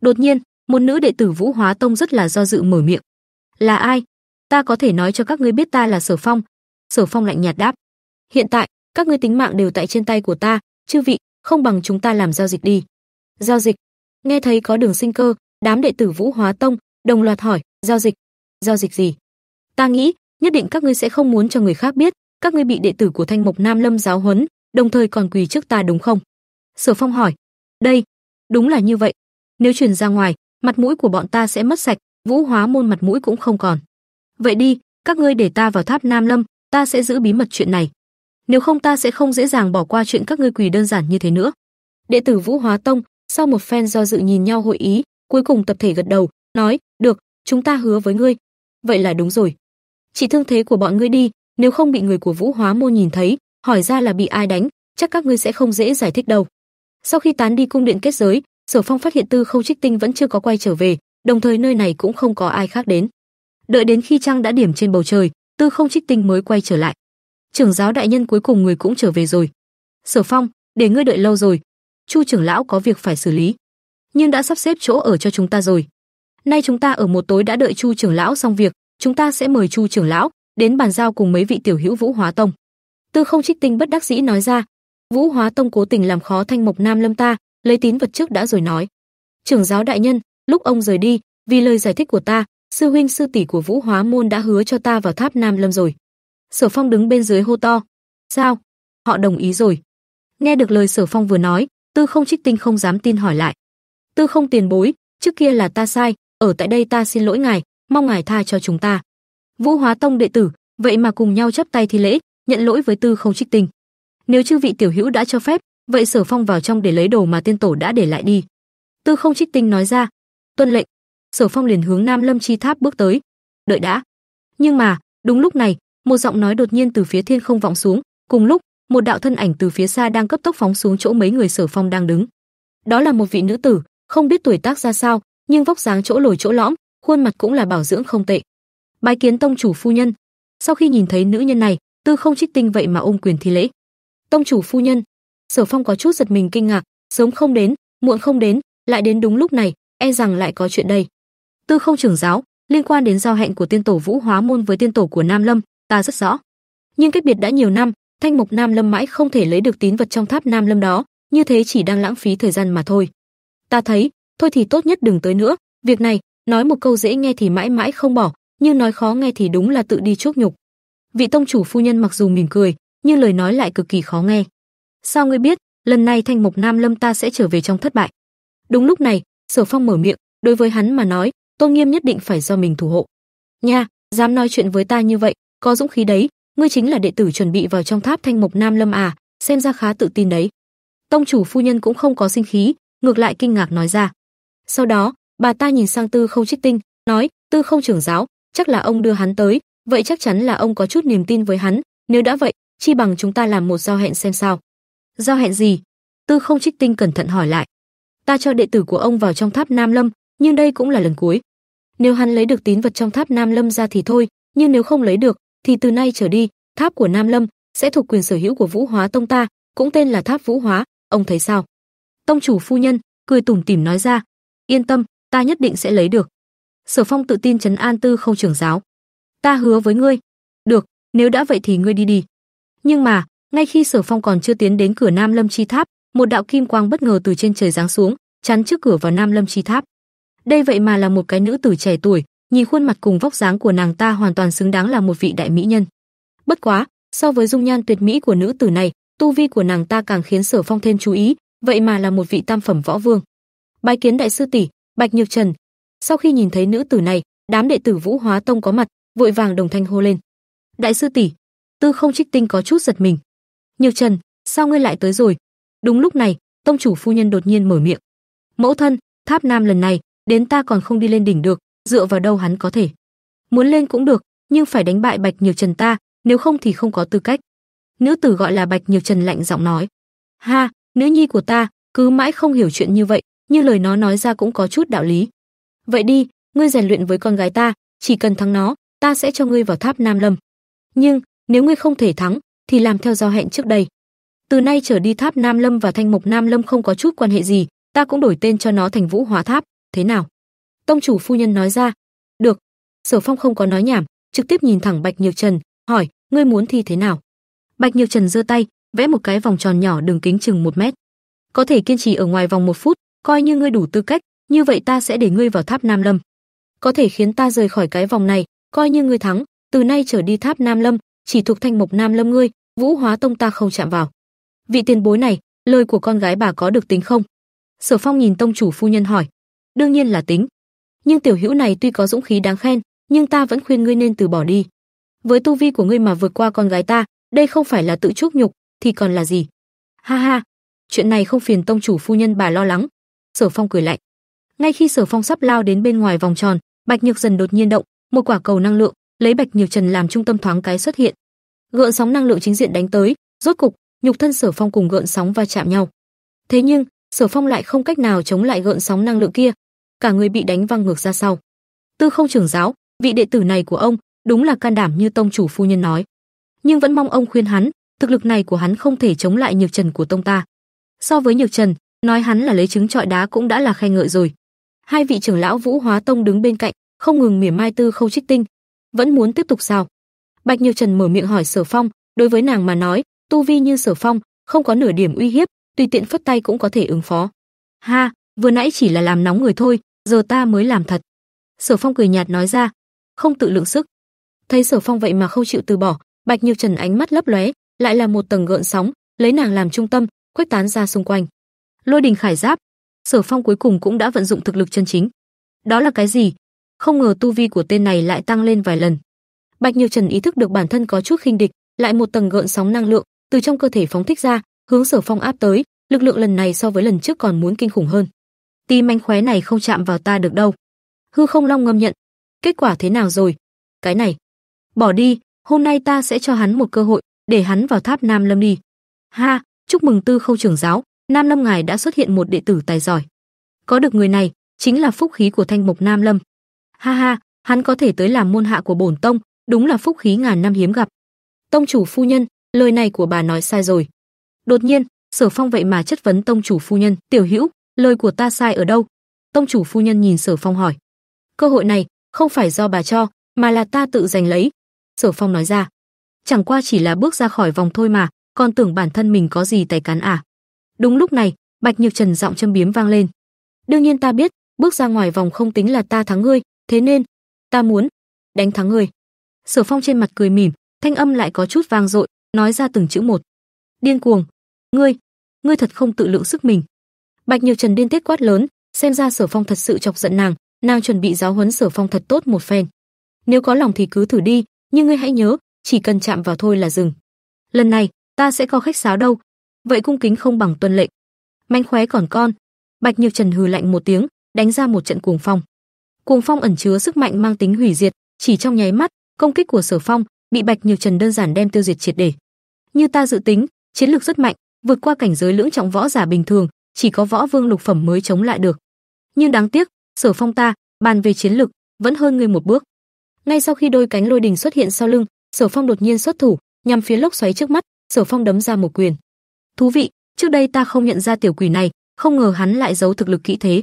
Đột nhiên, một nữ đệ tử Vũ Hóa Tông rất là do dự mở miệng. Là ai? Ta có thể nói cho các ngươi biết ta là Sở Phong. Sở Phong lạnh nhạt đáp. Hiện tại, các ngươi tính mạng đều tại trên tay của ta, chư vị, không bằng chúng ta làm giao dịch đi. Giao dịch. Nghe thấy có đường sinh cơ, Đám đệ tử Vũ Hóa Tông đồng loạt hỏi, giao dịch, giao dịch gì? Ta nghĩ, nhất định các ngươi sẽ không muốn cho người khác biết, các ngươi bị đệ tử của Thanh Mộc Nam Lâm giáo huấn, đồng thời còn quỳ trước ta đúng không? Sở Phong hỏi. Đây, đúng là như vậy. Nếu truyền ra ngoài, mặt mũi của bọn ta sẽ mất sạch, Vũ Hóa môn mặt mũi cũng không còn. Vậy đi, các ngươi để ta vào Tháp Nam Lâm, ta sẽ giữ bí mật chuyện này. Nếu không ta sẽ không dễ dàng bỏ qua chuyện các ngươi quỳ đơn giản như thế nữa. Đệ tử Vũ Hóa Tông, sau một phen do dự nhìn nhau hội ý, Cuối cùng tập thể gật đầu, nói, "Được, chúng ta hứa với ngươi." Vậy là đúng rồi. Chỉ thương thế của bọn ngươi đi, nếu không bị người của Vũ Hóa Môn nhìn thấy, hỏi ra là bị ai đánh, chắc các ngươi sẽ không dễ giải thích đâu. Sau khi tán đi cung điện kết giới, Sở Phong phát hiện Tư không Trích Tinh vẫn chưa có quay trở về, đồng thời nơi này cũng không có ai khác đến. Đợi đến khi trăng đã điểm trên bầu trời, Tư Không Trích Tinh mới quay trở lại. Trưởng giáo đại nhân cuối cùng người cũng trở về rồi. Sở Phong, để ngươi đợi lâu rồi. Chu trưởng lão có việc phải xử lý nhưng đã sắp xếp chỗ ở cho chúng ta rồi. Nay chúng ta ở một tối đã đợi Chu trưởng lão xong việc, chúng ta sẽ mời Chu trưởng lão đến bàn giao cùng mấy vị tiểu hữu Vũ Hóa Tông. Tư Không Trích Tinh bất đắc dĩ nói ra, Vũ Hóa Tông cố tình làm khó Thanh Mộc Nam Lâm ta, lấy tín vật trước đã rồi nói. Trưởng giáo đại nhân, lúc ông rời đi, vì lời giải thích của ta, sư huynh sư tỷ của Vũ Hóa môn đã hứa cho ta vào Tháp Nam Lâm rồi. Sở Phong đứng bên dưới hô to, "Sao? Họ đồng ý rồi?" Nghe được lời Sở Phong vừa nói, Tư Không Trích Tinh không dám tin hỏi lại. Tư không tiền bối, trước kia là ta sai, ở tại đây ta xin lỗi ngài, mong ngài tha cho chúng ta. Vũ Hóa Tông đệ tử, vậy mà cùng nhau chấp tay thi lễ, nhận lỗi với Tư không trích tình. Nếu chư vị tiểu hữu đã cho phép, vậy Sở Phong vào trong để lấy đồ mà tiên tổ đã để lại đi. Tư không trích tinh nói ra, tuân lệnh. Sở Phong liền hướng Nam Lâm Chi Tháp bước tới. Đợi đã. Nhưng mà, đúng lúc này, một giọng nói đột nhiên từ phía thiên không vọng xuống, cùng lúc, một đạo thân ảnh từ phía xa đang cấp tốc phóng xuống chỗ mấy người Sở Phong đang đứng. Đó là một vị nữ tử, không biết tuổi tác ra sao, nhưng vóc dáng chỗ lồi chỗ lõm, khuôn mặt cũng là bảo dưỡng không tệ. Bái kiến tông chủ phu nhân. Sau khi nhìn thấy nữ nhân này, Tư Không Trích Tinh vậy mà ôm quyền thi lễ. Tông chủ phu nhân. Sở Phong có chút giật mình kinh ngạc, sớm không đến, muộn không đến, lại đến đúng lúc này, e rằng lại có chuyện đây. Tư Không trưởng giáo, liên quan đến giao hẹn của tiên tổ Vũ Hóa môn với tiên tổ của Nam Lâm, ta rất rõ. Nhưng cách biệt đã nhiều năm, Thanh Mộc Nam Lâm mãi không thể lấy được tín vật trong tháp Nam Lâm đó, như thế chỉ đang lãng phí thời gian mà thôi. Ta thấy, thôi thì tốt nhất đừng tới nữa, việc này, nói một câu dễ nghe thì mãi mãi không bỏ, nhưng nói khó nghe thì đúng là tự đi chuốc nhục. Vị tông chủ phu nhân mặc dù mỉm cười, nhưng lời nói lại cực kỳ khó nghe. Sao ngươi biết, lần này Thanh Mộc Nam Lâm ta sẽ trở về trong thất bại. Đúng lúc này, Sở Phong mở miệng, đối với hắn mà nói, tôn nghiêm nhất định phải do mình thủ hộ. Nha, dám nói chuyện với ta như vậy, có dũng khí đấy, ngươi chính là đệ tử chuẩn bị vào trong tháp Thanh Mộc Nam Lâm à, xem ra khá tự tin đấy. Tông chủ phu nhân cũng không có sinh khí, ngược lại kinh ngạc nói ra. Sau đó, bà ta nhìn sang Tư Không Trích Tinh, nói, "Tư Không trưởng giáo, chắc là ông đưa hắn tới, vậy chắc chắn là ông có chút niềm tin với hắn, nếu đã vậy, chi bằng chúng ta làm một giao hẹn xem sao." "Giao hẹn gì?" Tư Không Trích Tinh cẩn thận hỏi lại. "Ta cho đệ tử của ông vào trong tháp Nam Lâm, nhưng đây cũng là lần cuối. Nếu hắn lấy được tín vật trong tháp Nam Lâm ra thì thôi, nhưng nếu không lấy được, thì từ nay trở đi, tháp của Nam Lâm sẽ thuộc quyền sở hữu của Vũ Hóa Tông ta, cũng tên là Tháp Vũ Hóa, ông thấy sao?" Tông chủ phu nhân cười tủm tỉm nói ra, yên tâm, ta nhất định sẽ lấy được. Sở Phong tự tin chấn an Tư Không trưởng giáo, ta hứa với ngươi. Được, nếu đã vậy thì ngươi đi đi. Nhưng mà, ngay khi Sở Phong còn chưa tiến đến cửa Nam Lâm Chi Tháp, một đạo kim quang bất ngờ từ trên trời giáng xuống, chắn trước cửa vào Nam Lâm Chi Tháp. Đây vậy mà là một cái nữ tử trẻ tuổi, nhìn khuôn mặt cùng vóc dáng của nàng ta hoàn toàn xứng đáng là một vị đại mỹ nhân. Bất quá, so với dung nhan tuyệt mỹ của nữ tử này, tu vi của nàng ta càng khiến Sở Phong thêm chú ý, vậy mà là một vị tam phẩm võ vương. Bái kiến đại sư tỷ, Bạch Nhược Trần. Sau khi nhìn thấy nữ tử này, đám đệ tử Vũ Hóa Tông có mặt, vội vàng đồng thanh hô lên. Đại sư tỷ, Tư Không Trích Tinh có chút giật mình. Nhược Trần, sao ngươi lại tới rồi? Đúng lúc này, tông chủ phu nhân đột nhiên mở miệng. Mẫu thân, Tháp Nam lần này, đến ta còn không đi lên đỉnh được, dựa vào đâu hắn có thể? Muốn lên cũng được, nhưng phải đánh bại Bạch Nhược Trần ta, nếu không thì không có tư cách. Nữ tử gọi là Bạch Nhược Trần lạnh giọng nói. Ha, Nữ nhi của ta, cứ mãi không hiểu chuyện như vậy, như lời nó nói ra cũng có chút đạo lý. Vậy đi, ngươi rèn luyện với con gái ta, chỉ cần thắng nó, ta sẽ cho ngươi vào tháp Nam Lâm. Nhưng, nếu ngươi không thể thắng, thì làm theo giao hẹn trước đây. Từ nay trở đi tháp Nam Lâm và thanh mục Nam Lâm không có chút quan hệ gì, ta cũng đổi tên cho nó thành Vũ Hóa Tháp, thế nào? Tông chủ phu nhân nói ra. Được. Sở Phong không có nói nhảm, trực tiếp nhìn thẳng Bạch Nhược Trần, hỏi, ngươi muốn thi thế nào? Bạch Nhược Trần giơ tay, vẽ một cái vòng tròn nhỏ đường kính chừng một mét. Có thể kiên trì ở ngoài vòng một phút, coi như ngươi đủ tư cách, như vậy ta sẽ để ngươi vào tháp Nam Lâm. Có thể khiến ta rời khỏi cái vòng này, coi như ngươi thắng, từ nay trở đi tháp Nam Lâm, chỉ thuộc thanh mục Nam Lâm ngươi, Vũ Hóa Tông ta không chạm vào. Vị tiền bối này, lời của con gái bà có được tính không? Sở Phong nhìn tông chủ phu nhân hỏi. Đương nhiên là tính. Nhưng tiểu hữu này tuy có dũng khí đáng khen, nhưng ta vẫn khuyên ngươi nên từ bỏ đi. Với tu vi của ngươi mà vượt qua con gái ta, đây không phải là tự chuốc nhục, thì còn là gì? Ha ha, chuyện này không phiền tông chủ phu nhân bà lo lắng. Sở Phong cười lạnh. Ngay khi Sở Phong sắp lao đến bên ngoài vòng tròn, Bạch Nhược Dần đột nhiên động, một quả cầu năng lượng, lấy Bạch Nhược Trần làm trung tâm thoáng cái xuất hiện. Gợn sóng năng lượng chính diện đánh tới, rốt cục, nhục thân Sở Phong cùng gợn sóng va chạm nhau. Thế nhưng, Sở Phong lại không cách nào chống lại gợn sóng năng lượng kia, cả người bị đánh văng ngược ra sau. Tư Không trưởng giáo, vị đệ tử này của ông, đúng là can đảm như tông chủ phu nhân nói, nhưng vẫn mong ông khuyên hắn, thực lực này của hắn không thể chống lại nhược trần của tông ta. So với nhược trần, nói hắn là lấy trứng trọi đá cũng đã là khen ngợi rồi. Hai vị trưởng lão Vũ Hóa Tông đứng bên cạnh, không ngừng mỉa mai Tư Khâu Trích Tinh, vẫn muốn tiếp tục sao? Bạch Nhược Trần mở miệng hỏi Sở Phong, đối với nàng mà nói, tu vi như Sở Phong, không có nửa điểm uy hiếp, tùy tiện phất tay cũng có thể ứng phó. Ha, vừa nãy chỉ là làm nóng người thôi, giờ ta mới làm thật. Sở Phong cười nhạt nói ra, không tự lượng sức. Thấy Sở Phong vậy mà không chịu từ bỏ, Bạch Nhược Trần ánh mắt lấp lóe, lại là một tầng gợn sóng, lấy nàng làm trung tâm, khuếch tán ra xung quanh. Lôi đình khải giáp, Sở Phong cuối cùng cũng đã vận dụng thực lực chân chính. Đó là cái gì? Không ngờ tu vi của tên này lại tăng lên vài lần. Bạch Nhiêu Trần ý thức được bản thân có chút khinh địch, lại một tầng gợn sóng năng lượng từ trong cơ thể phóng thích ra, hướng Sở Phong áp tới, lực lượng lần này so với lần trước còn muốn kinh khủng hơn. Tim manh khóe này không chạm vào ta được đâu. Hư Không Long ngâm nhận, kết quả thế nào rồi? Cái này, bỏ đi, hôm nay ta sẽ cho hắn một cơ hội, để hắn vào tháp Nam Lâm đi. Ha, chúc mừng Tư Khâu trưởng giáo, Nam Lâm ngài đã xuất hiện một đệ tử tài giỏi. Có được người này, chính là phúc khí của Thanh Mộc Nam Lâm. Ha ha, hắn có thể tới làm môn hạ của bổn tông, đúng là phúc khí ngàn năm hiếm gặp. Tông chủ phu nhân, lời này của bà nói sai rồi. Đột nhiên, Sở Phong vậy mà chất vấn tông chủ phu nhân, "Tiểu Hữu, lời của ta sai ở đâu?" Tông chủ phu nhân nhìn Sở Phong hỏi. "Cơ hội này không phải do bà cho, mà là ta tự giành lấy." Sở Phong nói ra chẳng qua chỉ là bước ra khỏi vòng thôi mà, còn tưởng bản thân mình có gì tài cán à. Đúng lúc này, Bạch Nhược Trần giọng châm biếm vang lên. Đương nhiên ta biết, bước ra ngoài vòng không tính là ta thắng ngươi, thế nên ta muốn đánh thắng ngươi. Sở Phong trên mặt cười mỉm, thanh âm lại có chút vang dội, nói ra từng chữ một. Điên cuồng, ngươi, ngươi thật không tự lượng sức mình. Bạch Nhược Trần điên tiết quát lớn, xem ra Sở Phong thật sự chọc giận nàng, nàng chuẩn bị giáo huấn Sở Phong thật tốt một phen. Nếu có lòng thì cứ thử đi, nhưng ngươi hãy nhớ, chỉ cần chạm vào thôi là dừng. Lần này, ta sẽ có khách sáo đâu, vậy cung kính không bằng tuân lệnh. Manh khóe còn con. Bạch Nhược Trần hừ lạnh một tiếng, đánh ra một trận cuồng phong. Cuồng phong ẩn chứa sức mạnh mang tính hủy diệt, chỉ trong nháy mắt, công kích của Sở Phong bị Bạch Nhược Trần đơn giản đem tiêu diệt triệt để. Như ta dự tính, chiến lược rất mạnh, vượt qua cảnh giới lưỡng trọng võ giả bình thường, chỉ có võ vương lục phẩm mới chống lại được. Nhưng đáng tiếc, Sở Phong ta, bàn về chiến lực, vẫn hơn ngươi một bước. Ngay sau khi đôi cánh lôi đình xuất hiện sau lưng, Sở Phong đột nhiên xuất thủ, nhằm phía lốc xoáy trước mắt, Sở Phong đấm ra một quyền. Thú vị, trước đây ta không nhận ra tiểu quỷ này, không ngờ hắn lại giấu thực lực kỹ thế.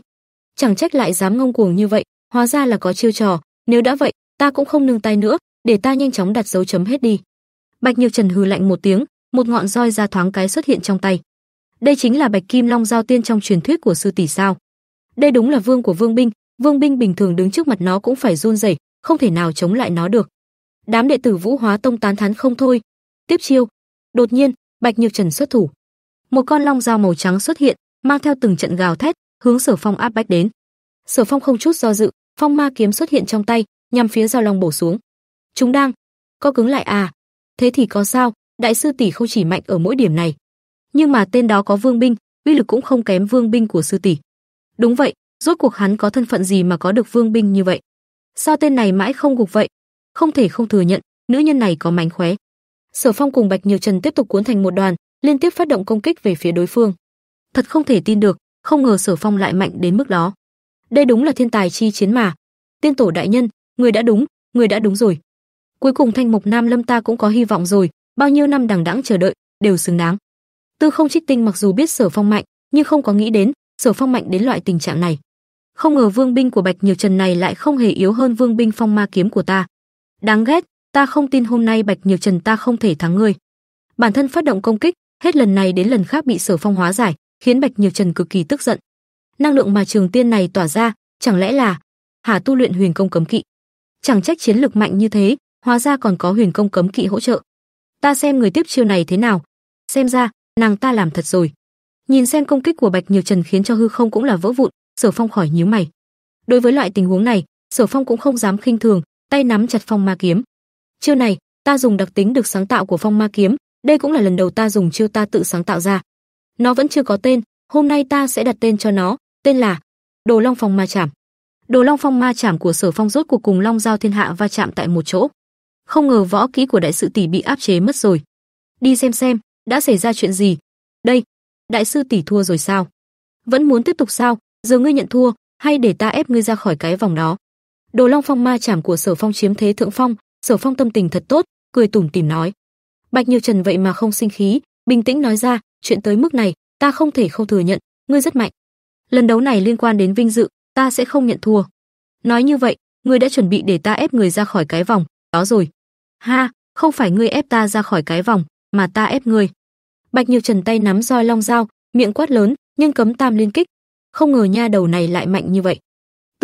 Chẳng trách lại dám ngông cuồng như vậy, hóa ra là có chiêu trò, nếu đã vậy, ta cũng không nương tay nữa, để ta nhanh chóng đặt dấu chấm hết đi. Bạch Nhược Trần hừ lạnh một tiếng, một ngọn roi ra thoáng cái xuất hiện trong tay. Đây chính là Bạch Kim Long giao tiên trong truyền thuyết của sư tỷ sao? Đây đúng là vương của vương binh, vương binh bình thường đứng trước mặt nó cũng phải run rẩy, không thể nào chống lại nó được. Đám đệ tử Vũ Hóa Tông tán thán không thôi. Tiếp chiêu, đột nhiên, Bạch Nhược Trần xuất thủ. Một con long dao màu trắng xuất hiện, mang theo từng trận gào thét, hướng Sở Phong áp bách đến. Sở Phong không chút do dự, phong ma kiếm xuất hiện trong tay, nhằm phía dao long bổ xuống. Chúng đang có cứng lại à? Thế thì có sao, đại sư tỷ không chỉ mạnh ở mỗi điểm này, nhưng mà tên đó có vương binh, uy lực cũng không kém vương binh của sư tỷ. Đúng vậy, rốt cuộc hắn có thân phận gì mà có được vương binh như vậy? Sao tên này mãi không gục vậy, không thể không thừa nhận, nữ nhân này có mánh khóe. Sở Phong cùng Bạch Nhiều Trần tiếp tục cuốn thành một đoàn, liên tiếp phát động công kích về phía đối phương. Thật không thể tin được, không ngờ Sở Phong lại mạnh đến mức đó. Đây đúng là thiên tài chi chiến mà. Tiên tổ đại nhân, người đã đúng, người đã đúng rồi. Cuối cùng Thanh Mộc Nam Lâm ta cũng có hy vọng rồi, bao nhiêu năm đằng đẵng chờ đợi, đều xứng đáng. Tư Không Trích Tinh mặc dù biết Sở Phong mạnh, nhưng không có nghĩ đến Sở Phong mạnh đến loại tình trạng này. Không ngờ vương binh của Bạch Nhiều Trần này lại không hề yếu hơn vương binh phong ma kiếm của ta. Đáng ghét, ta không tin hôm nay Bạch Nhược Trần ta không thể thắng ngươi. Bản thân phát động công kích, hết lần này đến lần khác bị Sở Phong hóa giải, khiến Bạch Nhược Trần cực kỳ tức giận. Năng lượng mà trường tiên này tỏa ra, chẳng lẽ là Hà tu luyện huyền công cấm kỵ? Chẳng trách chiến lực mạnh như thế, hóa ra còn có huyền công cấm kỵ hỗ trợ. Ta xem người tiếp chiêu này thế nào. Xem ra, nàng ta làm thật rồi. Nhìn xem công kích của Bạch Nhược Trần khiến cho hư không cũng là vỡ vụn, Sở Phong khỏi nhíu mày. Đối với loại tình huống này, Sở Phong cũng không dám khinh thường, tay nắm chặt phong ma kiếm. Chiêu này, ta dùng đặc tính được sáng tạo của phong ma kiếm, đây cũng là lần đầu ta dùng chiêu ta tự sáng tạo ra. Nó vẫn chưa có tên, hôm nay ta sẽ đặt tên cho nó, tên là Đồ Long Phong Ma Trảm. Đồ Long Phong Ma Trảm của Sở Phong rốt cuộc cùng Long Giao Thiên Hạ va chạm tại một chỗ. Không ngờ võ kỹ của đại sư tỷ bị áp chế mất rồi. Đi xem xem, đã xảy ra chuyện gì? Đây, đại sư tỷ thua rồi sao? Vẫn muốn tiếp tục sao? Giờ ngươi nhận thua, hay để ta ép ngươi ra khỏi cái vòng đó? Đồ Long Phong ma chảm của Sở Phong chiếm thế thượng phong, Sở Phong tâm tình thật tốt, cười tủm tỉm nói: "Bạch Nhiêu Trần vậy mà không sinh khí, bình tĩnh nói ra, chuyện tới mức này, ta không thể không thừa nhận, ngươi rất mạnh. Lần đấu này liên quan đến vinh dự, ta sẽ không nhận thua." Nói như vậy, ngươi đã chuẩn bị để ta ép người ra khỏi cái vòng, đó rồi. Ha, không phải ngươi ép ta ra khỏi cái vòng, mà ta ép ngươi. Bạch Nhiêu Trần tay nắm roi long dao, miệng quát lớn, nhưng cấm tam liên kích. Không ngờ nha đầu này lại mạnh như vậy.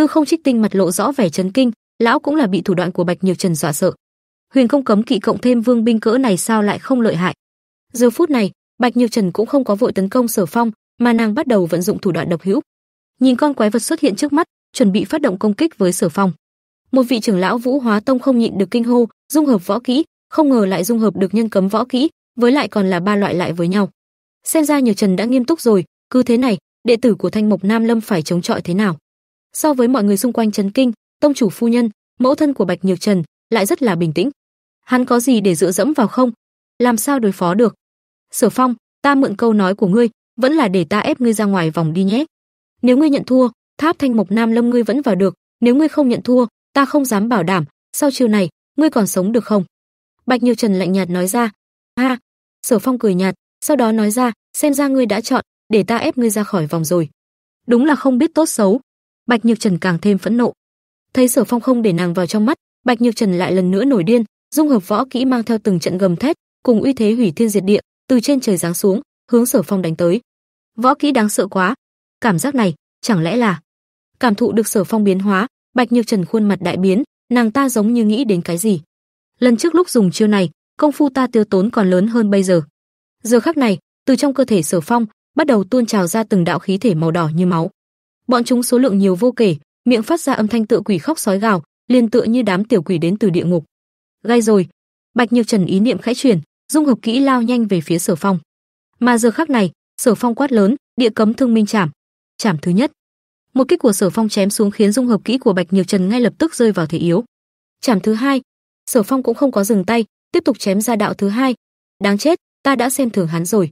Tư Không Trích Tinh mặt lộ rõ vẻ chấn kinh, lão cũng là bị thủ đoạn của Bạch Nhược Trần dọa sợ. Huyền không cấm kỵ cộng thêm Vương binh cỡ này sao lại không lợi hại. Giờ phút này, Bạch Nhược Trần cũng không có vội tấn công Sở Phong, mà nàng bắt đầu vận dụng thủ đoạn độc hữu. Nhìn con quái vật xuất hiện trước mắt, chuẩn bị phát động công kích với Sở Phong. Một vị trưởng lão Vũ Hóa Tông không nhịn được kinh hô, dung hợp võ kỹ, không ngờ lại dung hợp được nhân cấm võ kỹ, với lại còn là ba loại lại với nhau. Xem ra Nhược Trần đã nghiêm túc rồi, cứ thế này, đệ tử của Thanh Mộc Nam Lâm phải chống chọi thế nào? so với mọi người xung quanh chấn kinh, tông chủ phu nhân, mẫu thân của Bạch Nhược Trần lại rất là bình tĩnh. Hắn có gì để dựa dẫm vào không? Làm sao đối phó được? Sở Phong, ta mượn câu nói của ngươi, vẫn là để ta ép ngươi ra ngoài vòng đi nhé. Nếu ngươi nhận thua, Tháp Thanh Mộc Nam Lâm ngươi vẫn vào được, nếu ngươi không nhận thua, ta không dám bảo đảm, sau chiều này, ngươi còn sống được không? Bạch Nhược Trần lạnh nhạt nói ra. Ha, Sở Phong cười nhạt, sau đó nói ra, xem ra ngươi đã chọn, để ta ép ngươi ra khỏi vòng rồi. Đúng là không biết tốt xấu, Bạch Nhược Trần càng thêm phẫn nộ. Thấy Sở Phong không để nàng vào trong mắt, Bạch Nhược Trần lại lần nữa nổi điên, dung hợp võ kỹ mang theo từng trận gầm thét, cùng uy thế hủy thiên diệt địa, từ trên trời giáng xuống, hướng Sở Phong đánh tới. Võ kỹ đáng sợ quá, cảm giác này, chẳng lẽ là Cảm thụ được Sở Phong biến hóa, Bạch Nhược Trần khuôn mặt đại biến, nàng ta giống như nghĩ đến cái gì. Lần trước lúc dùng chiêu này, công phu ta tiêu tốn còn lớn hơn bây giờ. Giờ khắc này, từ trong cơ thể Sở Phong bắt đầu tuôn trào ra từng đạo khí thể màu đỏ như máu. Bọn chúng số lượng nhiều vô kể, miệng phát ra âm thanh tựa quỷ khóc sói gào, liền tựa như đám tiểu quỷ đến từ địa ngục. Gai rồi. Bạch Nhược Trần ý niệm khẽ chuyển, dung hợp kỹ lao nhanh về phía Sở Phong. Mà giờ khắc này, Sở Phong quát lớn, địa cấm thương minh chạm. Chạm thứ nhất. Một kích của Sở Phong chém xuống khiến dung hợp kỹ của Bạch Nhược Trần ngay lập tức rơi vào thể yếu. Chạm thứ hai. Sở Phong cũng không có dừng tay, tiếp tục chém ra đạo thứ hai. Đáng chết, ta đã xem thường hắn rồi.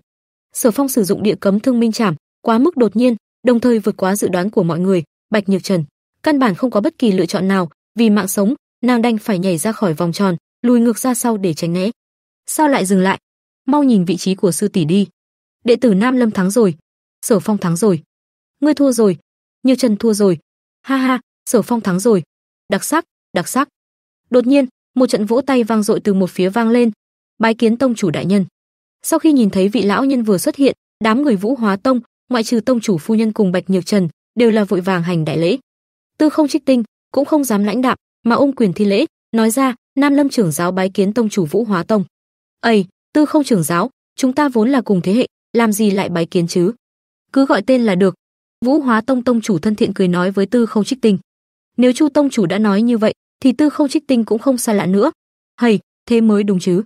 Sở Phong sử dụng địa cấm thương minh chạm, quá mức đột nhiên, đồng thời vượt quá dự đoán của mọi người, Bạch Nhược Trần căn bản không có bất kỳ lựa chọn nào, vì mạng sống, nàng đành phải nhảy ra khỏi vòng tròn, lùi ngược ra sau để tránh né. Sao lại dừng lại? Mau nhìn vị trí của sư tỷ đi. Đệ tử Nam Lâm thắng rồi, Sở Phong thắng rồi. Ngươi thua rồi, Nhược Trần thua rồi. Ha ha, Sở Phong thắng rồi. Đặc sắc, đặc sắc. Đột nhiên, một trận vỗ tay vang dội từ một phía vang lên. Bái kiến tông chủ đại nhân. Sau khi nhìn thấy vị lão nhân vừa xuất hiện, đám người Vũ Hóa Tông, ngoại trừ tông chủ phu nhân cùng Bạch Nhược Trần, đều là vội vàng hành đại lễ. Tư Không Trích Tinh cũng không dám lãnh đạm, mà ôm quyền thi lễ, nói ra, Nam Lâm trưởng giáo bái kiến tông chủ Vũ Hóa Tông. "Ầy, Tư Không trưởng giáo, chúng ta vốn là cùng thế hệ, làm gì lại bái kiến chứ? Cứ gọi tên là được." Vũ Hóa Tông tông chủ thân thiện cười nói với Tư Không Trích Tinh. Nếu Chu tông chủ đã nói như vậy, thì Tư Không Trích Tinh cũng không xa lạ nữa. "Hầy, thế mới đúng chứ."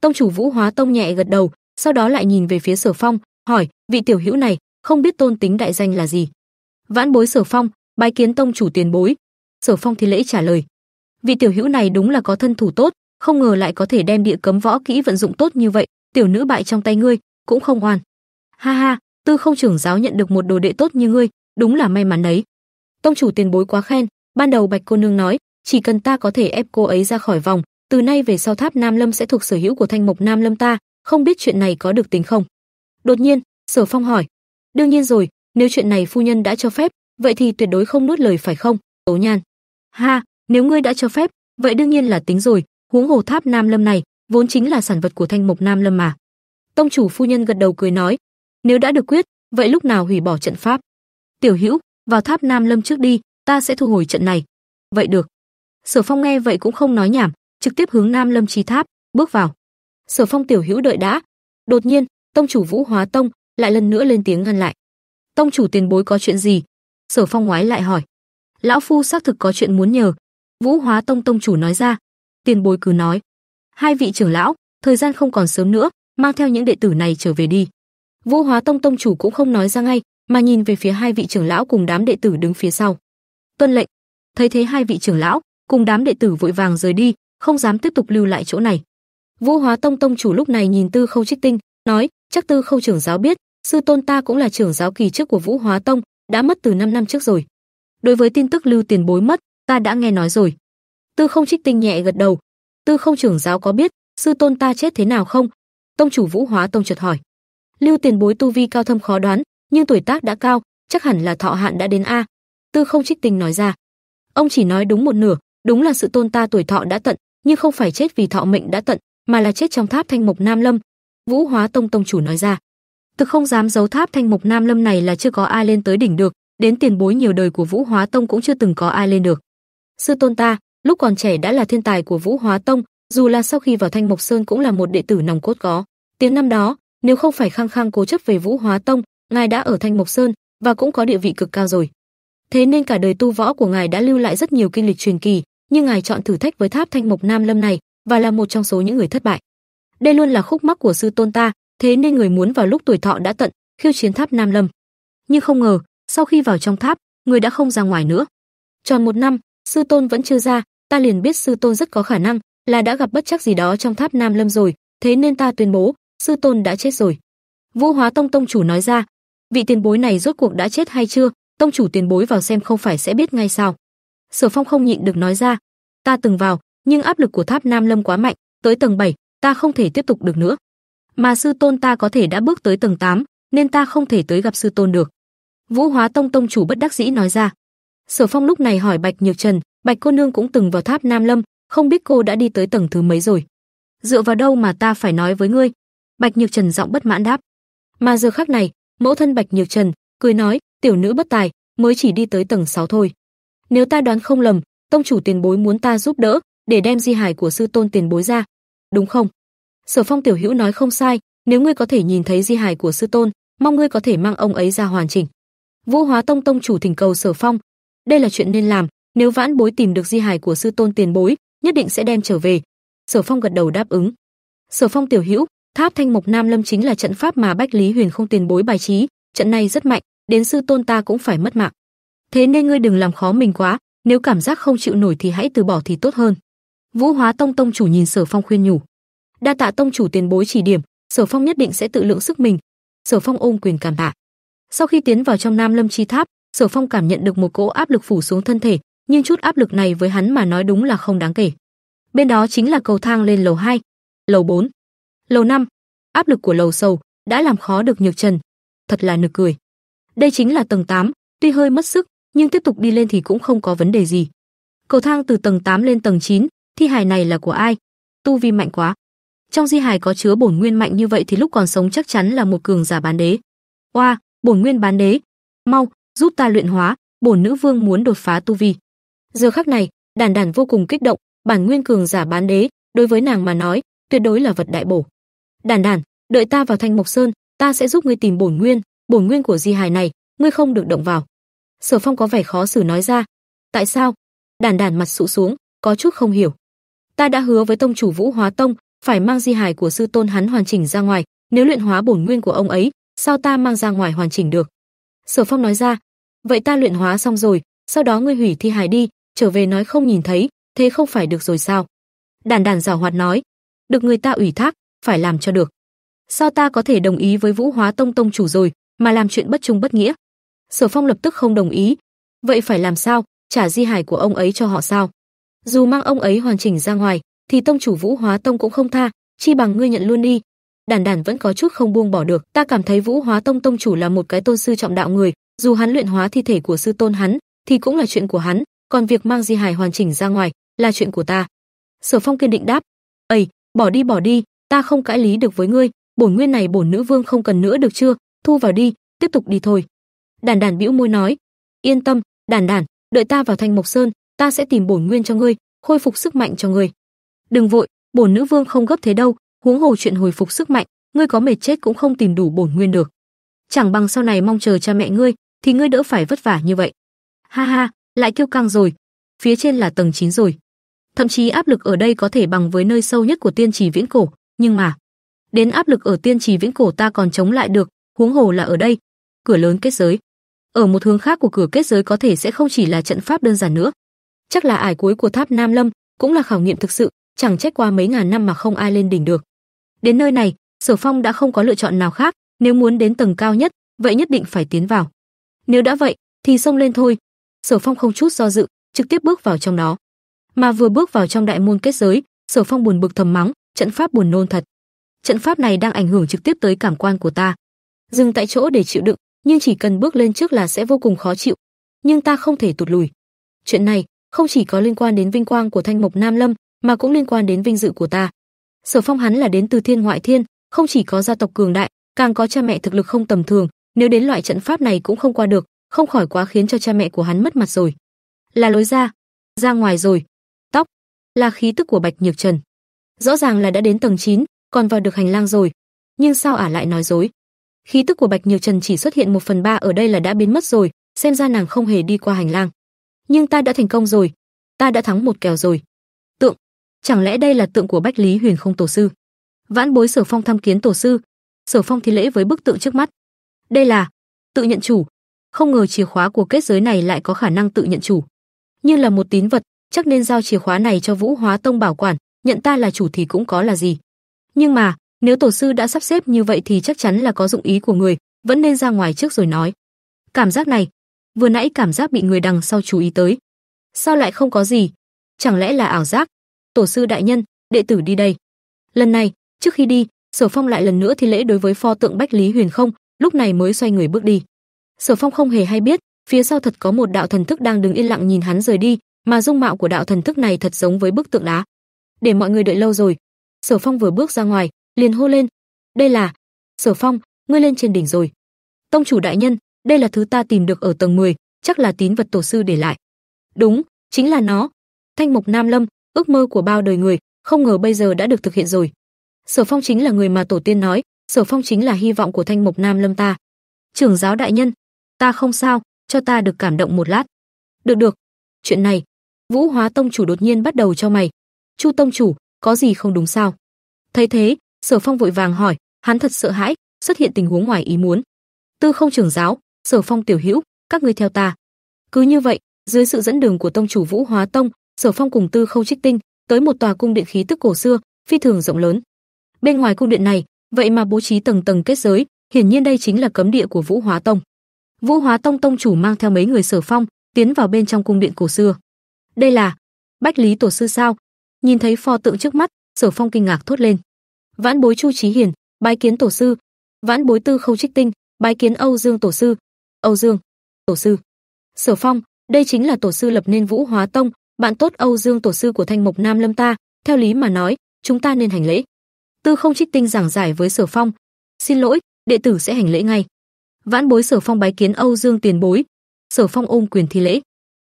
Tông chủ Vũ Hóa Tông nhẹ gật đầu, sau đó lại nhìn về phía Sở Phong, hỏi, "Vị tiểu hữu này, không biết tôn tính đại danh là gì. Vãn bối Sở Phong, bái kiến tông chủ tiền bối. Sở Phong thì lễ trả lời. Vị tiểu hữu này đúng là có thân thủ tốt, không ngờ lại có thể đem địa cấm võ kỹ vận dụng tốt như vậy, tiểu nữ bại trong tay ngươi, cũng không oan. Ha ha, Tư Không trưởng giáo nhận được một đồ đệ tốt như ngươi, đúng là may mắn đấy. Tông chủ tiền bối quá khen, ban đầu Bạch cô nương nói, chỉ cần ta có thể ép cô ấy ra khỏi vòng, từ nay về sau tháp Nam Lâm sẽ thuộc sở hữu của Thanh Mộc Nam Lâm ta, không biết chuyện này có được tính không? Đột nhiên, Sở Phong hỏi, Đương nhiên rồi, nếu chuyện này phu nhân đã cho phép, vậy thì tuyệt đối không nuốt lời phải không? Tố Nhan. Ha, nếu ngươi đã cho phép, vậy đương nhiên là tính rồi, huống hồ tháp Nam Lâm này vốn chính là sản vật của Thanh Mộc Nam Lâm mà. Tông chủ phu nhân gật đầu cười nói, nếu đã được quyết, vậy lúc nào hủy bỏ trận pháp? Tiểu Hữu, vào tháp Nam Lâm trước đi, ta sẽ thu hồi trận này. Vậy được. Sở Phong nghe vậy cũng không nói nhảm, trực tiếp hướng Nam Lâm chi Tháp bước vào. Sở Phong tiểu hữu đợi đã. Đột nhiên, tông chủ Vũ Hóa Tông, lại lần nữa lên tiếng ngăn lại. Tông chủ tiền bối có chuyện gì? Sở Phong ngoái lại hỏi. Lão phu xác thực có chuyện muốn nhờ. Vũ Hóa Tông tông chủ nói ra. Tiền bối cứ nói. Hai vị trưởng lão, thời gian không còn sớm nữa, mang theo những đệ tử này trở về đi. Vũ Hóa Tông tông chủ cũng không nói ra ngay, mà nhìn về phía hai vị trưởng lão cùng đám đệ tử đứng phía sau. Tuân lệnh. Thấy thế hai vị trưởng lão cùng đám đệ tử vội vàng rời đi, không dám tiếp tục lưu lại chỗ này. Vũ Hóa Tông tông chủ lúc này nhìn Tư Khâu Trích Tinh, nói: "Chắc Tư Khâu trưởng giáo biết, sư tôn ta cũng là trưởng giáo kỳ trước của Vũ Hóa Tông, đã mất từ 5 năm trước rồi. Đối với tin tức Lưu Tiền Bối mất, ta đã nghe nói rồi. Tư Không Trích Tinh nhẹ gật đầu. Tư Không trưởng giáo có biết sư tôn ta chết thế nào không? Tông chủ Vũ Hóa Tông chợt hỏi. Lưu Tiền Bối tu vi cao thâm khó đoán, nhưng tuổi tác đã cao, chắc hẳn là thọ hạn đã đến a. Tư Không Trích Tinh nói ra. Ông chỉ nói đúng một nửa, đúng là sự tôn ta tuổi thọ đã tận, nhưng không phải chết vì thọ mệnh đã tận, mà là chết trong tháp Thanh Mộc Nam Lâm. Vũ Hóa Tông tông chủ nói ra. Thực không dám giấu tháp thanh mục nam lâm này là chưa có ai lên tới đỉnh được, đến tiền bối nhiều đời của Vũ Hóa Tông cũng chưa từng có ai lên được. Sư tôn ta, lúc còn trẻ đã là thiên tài của Vũ Hóa Tông, dù là sau khi vào Thanh mục Sơn cũng là một đệ tử nòng cốt có. Tiếng năm đó, nếu không phải khăng khăng cố chấp về Vũ Hóa Tông, ngài đã ở Thanh mục Sơn và cũng có địa vị cực cao rồi. Thế nên cả đời tu võ của ngài đã lưu lại rất nhiều kinh lịch truyền kỳ, nhưng ngài chọn thử thách với Tháp Thanh mục Nam Lâm này và là một trong số những người thất bại. Đây luôn là khúc mắc của sư tôn ta, thế nên người muốn vào lúc tuổi thọ đã tận, khiêu chiến tháp Nam Lâm. Nhưng không ngờ, sau khi vào trong tháp, người đã không ra ngoài nữa. Tròn một năm, sư tôn vẫn chưa ra, ta liền biết sư tôn rất có khả năng là đã gặp bất chắc gì đó trong tháp Nam Lâm rồi, thế nên ta tuyên bố, sư tôn đã chết rồi. Vũ Hóa Tông tông chủ nói ra, vị tiền bối này rốt cuộc đã chết hay chưa, tông chủ tiền bối vào xem không phải sẽ biết ngay sao. Sở Phong không nhịn được nói ra, ta từng vào, nhưng áp lực của tháp Nam Lâm quá mạnh, tới tầng 7, ta không thể tiếp tục được nữa mà sư tôn ta có thể đã bước tới tầng 8, nên ta không thể tới gặp sư tôn được. Vũ Hóa Tông tông chủ bất đắc dĩ nói ra. Sở Phong lúc này hỏi Bạch Nhược Trần, Bạch cô nương cũng từng vào tháp Nam Lâm, không biết cô đã đi tới tầng thứ mấy rồi. Dựa vào đâu mà ta phải nói với ngươi? Bạch Nhược Trần giọng bất mãn đáp. Mà giờ khắc này, mẫu thân Bạch Nhược Trần cười nói, tiểu nữ bất tài, mới chỉ đi tới tầng 6 thôi. Nếu ta đoán không lầm, tông chủ tiền bối muốn ta giúp đỡ để đem di hài của sư tôn tiền bối ra, đúng không? Sở Phong tiểu hữu nói không sai, nếu ngươi có thể nhìn thấy di hài của sư tôn, mong ngươi có thể mang ông ấy ra hoàn chỉnh. Vũ Hóa Tông tông chủ thỉnh cầu Sở Phong, đây là chuyện nên làm, nếu vãn bối tìm được di hài của sư tôn tiền bối, nhất định sẽ đem trở về. Sở Phong gật đầu đáp ứng. Sở Phong tiểu hữu, Tháp Thanh Mộc Nam Lâm chính là trận pháp mà Bách Lý Huyền không tiền bối bài trí, trận này rất mạnh, đến sư tôn ta cũng phải mất mạng. Thế nên ngươi đừng làm khó mình quá, nếu cảm giác không chịu nổi thì hãy từ bỏ thì tốt hơn. Vũ Hóa Tông tông chủ nhìn Sở Phong khuyên nhủ đa tạ tông chủ tiền bối chỉ điểm sở phong nhất định sẽ tự lượng sức mình sở phong ôm quyền cảm tạ sau khi tiến vào trong nam lâm chi tháp sở phong cảm nhận được một cỗ áp lực phủ xuống thân thể nhưng chút áp lực này với hắn mà nói đúng là không đáng kể bên đó chính là cầu thang lên lầu 2, lầu 4, lầu 5. Áp lực của lầu sâu đã làm khó được Nhược Trần, thật là nực cười. Đây chính là tầng 8, tuy hơi mất sức, nhưng tiếp tục đi lên thì cũng không có vấn đề gì. Cầu thang từ tầng 8 lên tầng 9, thi hài này là của ai? Tu vi mạnh quá. Trong di hài có chứa bổn nguyên mạnh như vậy thì lúc còn sống chắc chắn là một cường giả bán đế. Oa, bổn nguyên bán đế, mau, giúp ta luyện hóa, bổn nữ vương muốn đột phá tu vi. Giờ khắc này, Đản Đản vô cùng kích động, bản nguyên cường giả bán đế, đối với nàng mà nói, tuyệt đối là vật đại bổ. Đản Đản, đợi ta vào Thanh Mộc Sơn, ta sẽ giúp ngươi tìm bổn nguyên, bổn nguyên của di hài này, ngươi không được động vào. Sở Phong có vẻ khó xử nói ra. Tại sao? Đản Đản mặt sụ xuống, có chút không hiểu. Ta đã hứa với tông chủ Vũ Hóa Tông, phải mang di hài của sư tôn hắn hoàn chỉnh ra ngoài, nếu luyện hóa bổn nguyên của ông ấy, sao ta mang ra ngoài hoàn chỉnh được? Sở Phong nói ra, vậy ta luyện hóa xong rồi, sau đó ngươi hủy thi hài đi, trở về nói không nhìn thấy, thế không phải được rồi sao? Đàn đàn giảo hoạt nói, được người ta ủy thác, phải làm cho được. Sao ta có thể đồng ý với Vũ Hóa Tông tông chủ rồi, mà làm chuyện bất trung bất nghĩa? Sở Phong lập tức không đồng ý. Vậy phải làm sao, trả di hài của ông ấy cho họ sao? Dù mang ông ấy hoàn chỉnh ra ngoài, thì tông chủ Vũ Hóa Tông cũng không tha, chi bằng ngươi nhận luôn đi. Đản Đản vẫn có chút không buông bỏ được, ta cảm thấy Vũ Hóa Tông tông chủ là một cái tôn sư trọng đạo người, dù hắn luyện hóa thi thể của sư tôn hắn, thì cũng là chuyện của hắn, còn việc mang di hài hoàn chỉnh ra ngoài là chuyện của ta. Sở Phong kiên định đáp, "Ầy, bỏ đi bỏ đi, ta không cãi lý được với ngươi, bổn nguyên này bổn nữ vương không cần nữa được chưa, thu vào đi, tiếp tục đi thôi." Đản Đản bĩu môi nói, "Yên tâm, Đản Đản, đợi ta vào Thanh Mộc Sơn, ta sẽ tìm bổn nguyên cho ngươi, khôi phục sức mạnh cho ngươi." "Đừng vội, bổn nữ vương không gấp thế đâu, huống hồ chuyện hồi phục sức mạnh, ngươi có mệt chết cũng không tìm đủ bổn nguyên được. Chẳng bằng sau này mong chờ cha mẹ ngươi, thì ngươi đỡ phải vất vả như vậy." Ha ha, lại kêu căng rồi. Phía trên là tầng 9 rồi. Thậm chí áp lực ở đây có thể bằng với nơi sâu nhất của tiên trì viễn cổ, nhưng mà đến áp lực ở tiên trì viễn cổ ta còn chống lại được, huống hồ là ở đây, cửa lớn kết giới. Ở một hướng khác của cửa kết giới có thể sẽ không chỉ là trận pháp đơn giản nữa. Chắc là ải cuối của tháp Nam Lâm, cũng là khảo nghiệm thực sự, chẳng trách qua mấy ngàn năm mà không ai lên đỉnh được. Đến nơi này, Sở Phong đã không có lựa chọn nào khác, nếu muốn đến tầng cao nhất, vậy nhất định phải tiến vào. Nếu đã vậy, thì xông lên thôi. Sở Phong không chút do dự, trực tiếp bước vào trong đó. Mà vừa bước vào trong đại môn kết giới, Sở Phong buồn bực thầm mắng, trận pháp buồn nôn thật. Trận pháp này đang ảnh hưởng trực tiếp tới cảm quan của ta. Dừng tại chỗ để chịu đựng, nhưng chỉ cần bước lên trước là sẽ vô cùng khó chịu, nhưng ta không thể tụt lùi. Chuyện này không chỉ có liên quan đến vinh quang của Thanh Mộc Nam Lâm, mà cũng liên quan đến vinh dự của ta. Sở Phong hắn là đến từ Thiên Ngoại Thiên, không chỉ có gia tộc cường đại, càng có cha mẹ thực lực không tầm thường, nếu đến loại trận pháp này cũng không qua được, không khỏi quá khiến cho cha mẹ của hắn mất mặt rồi. Là lối ra, ra ngoài rồi. Tóc là khí tức của Bạch Nhược Trần. Rõ ràng là đã đến tầng 9, còn vào được hành lang rồi, nhưng sao ả lại nói dối? Khí tức của Bạch Nhược Trần chỉ xuất hiện một phần ba ở đây là đã biến mất rồi, xem ra nàng không hề đi qua hành lang. Nhưng ta đã thành công rồi, ta đã thắng một kèo rồi chẳng lẽ đây là tượng của bách lý huyền không tổ sư vãn bối sở phong thăm kiến tổ sư sở phong thi lễ với bức tượng trước mắt đây là tự nhận chủ không ngờ chìa khóa của kết giới này lại có khả năng tự nhận chủ như là một tín vật chắc nên giao chìa khóa này cho vũ hóa tông bảo quản nhận ta là chủ thì cũng có là gì nhưng mà nếu tổ sư đã sắp xếp như vậy thì chắc chắn là có dụng ý của người vẫn nên ra ngoài trước rồi nói cảm giác này vừa nãy cảm giác bị người đằng sau chú ý tới sao lại không có gì chẳng lẽ là ảo giác tổ sư đại nhân, đệ tử đi đây. Lần này, trước khi đi, Sở Phong lại lần nữa thi lễ đối với pho tượng Bách Lý Huyền Không, lúc này mới xoay người bước đi. Sở Phong không hề hay biết, phía sau thật có một đạo thần thức đang đứng yên lặng nhìn hắn rời đi, mà dung mạo của đạo thần thức này thật giống với bức tượng đá. Để mọi người đợi lâu rồi. Sở Phong vừa bước ra ngoài, liền hô lên, "Đây là Sở Phong, ngươi lên trên đỉnh rồi." "Tông chủ đại nhân, đây là thứ ta tìm được ở tầng 10, chắc là tín vật tổ sư để lại." "Đúng, chính là nó." Thanh Mộc Nam Lâm, ước mơ của bao đời người, không ngờ bây giờ đã được thực hiện rồi. Sở Phong chính là người mà tổ tiên nói, Sở Phong chính là hy vọng của Thanh Mộc Nam Lâm ta. Trưởng giáo đại nhân, ta không sao, cho ta được cảm động một lát. Được được, chuyện này, Vũ Hóa tông chủ đột nhiên bắt đầu cho mày. Chu tông chủ, có gì không đúng sao? Thấy thế, Sở Phong vội vàng hỏi, hắn thật sợ hãi, xuất hiện tình huống ngoài ý muốn. Tư Không trưởng giáo, Sở Phong tiểu hữu, các ngươi theo ta. Cứ như vậy, dưới sự dẫn đường của tông chủ Vũ Hóa tông, Sở Phong cùng Tư Khâu Trích Tinh tới một tòa cung điện khí tức cổ xưa, phi thường rộng lớn. Bên ngoài cung điện này, vậy mà bố trí tầng tầng kết giới, hiển nhiên đây chính là cấm địa của Vũ Hóa Tông. Vũ Hóa Tông tông chủ mang theo mấy người Sở Phong, tiến vào bên trong cung điện cổ xưa. Đây là Bách Lý tổ sư sao? Nhìn thấy pho tượng trước mắt, Sở Phong kinh ngạc thốt lên. Vãn bối Chu Chí Hiền, bái kiến tổ sư. Vãn bối Tư Khâu Trích Tinh, bái kiến Âu Dương tổ sư. Âu Dương, tổ sư. Sở Phong, đây chính là tổ sư lập nên Vũ Hóa Tông, bạn tốt Âu Dương tổ sư của Thanh Mộc Nam Lâm ta, theo lý mà nói, chúng ta nên hành lễ. Tư Không Trích Tinh giảng giải với Sở Phong, "Xin lỗi, đệ tử sẽ hành lễ ngay." Vãn bối Sở Phong bái kiến Âu Dương tiền bối. Sở Phong ôm quyền thi lễ.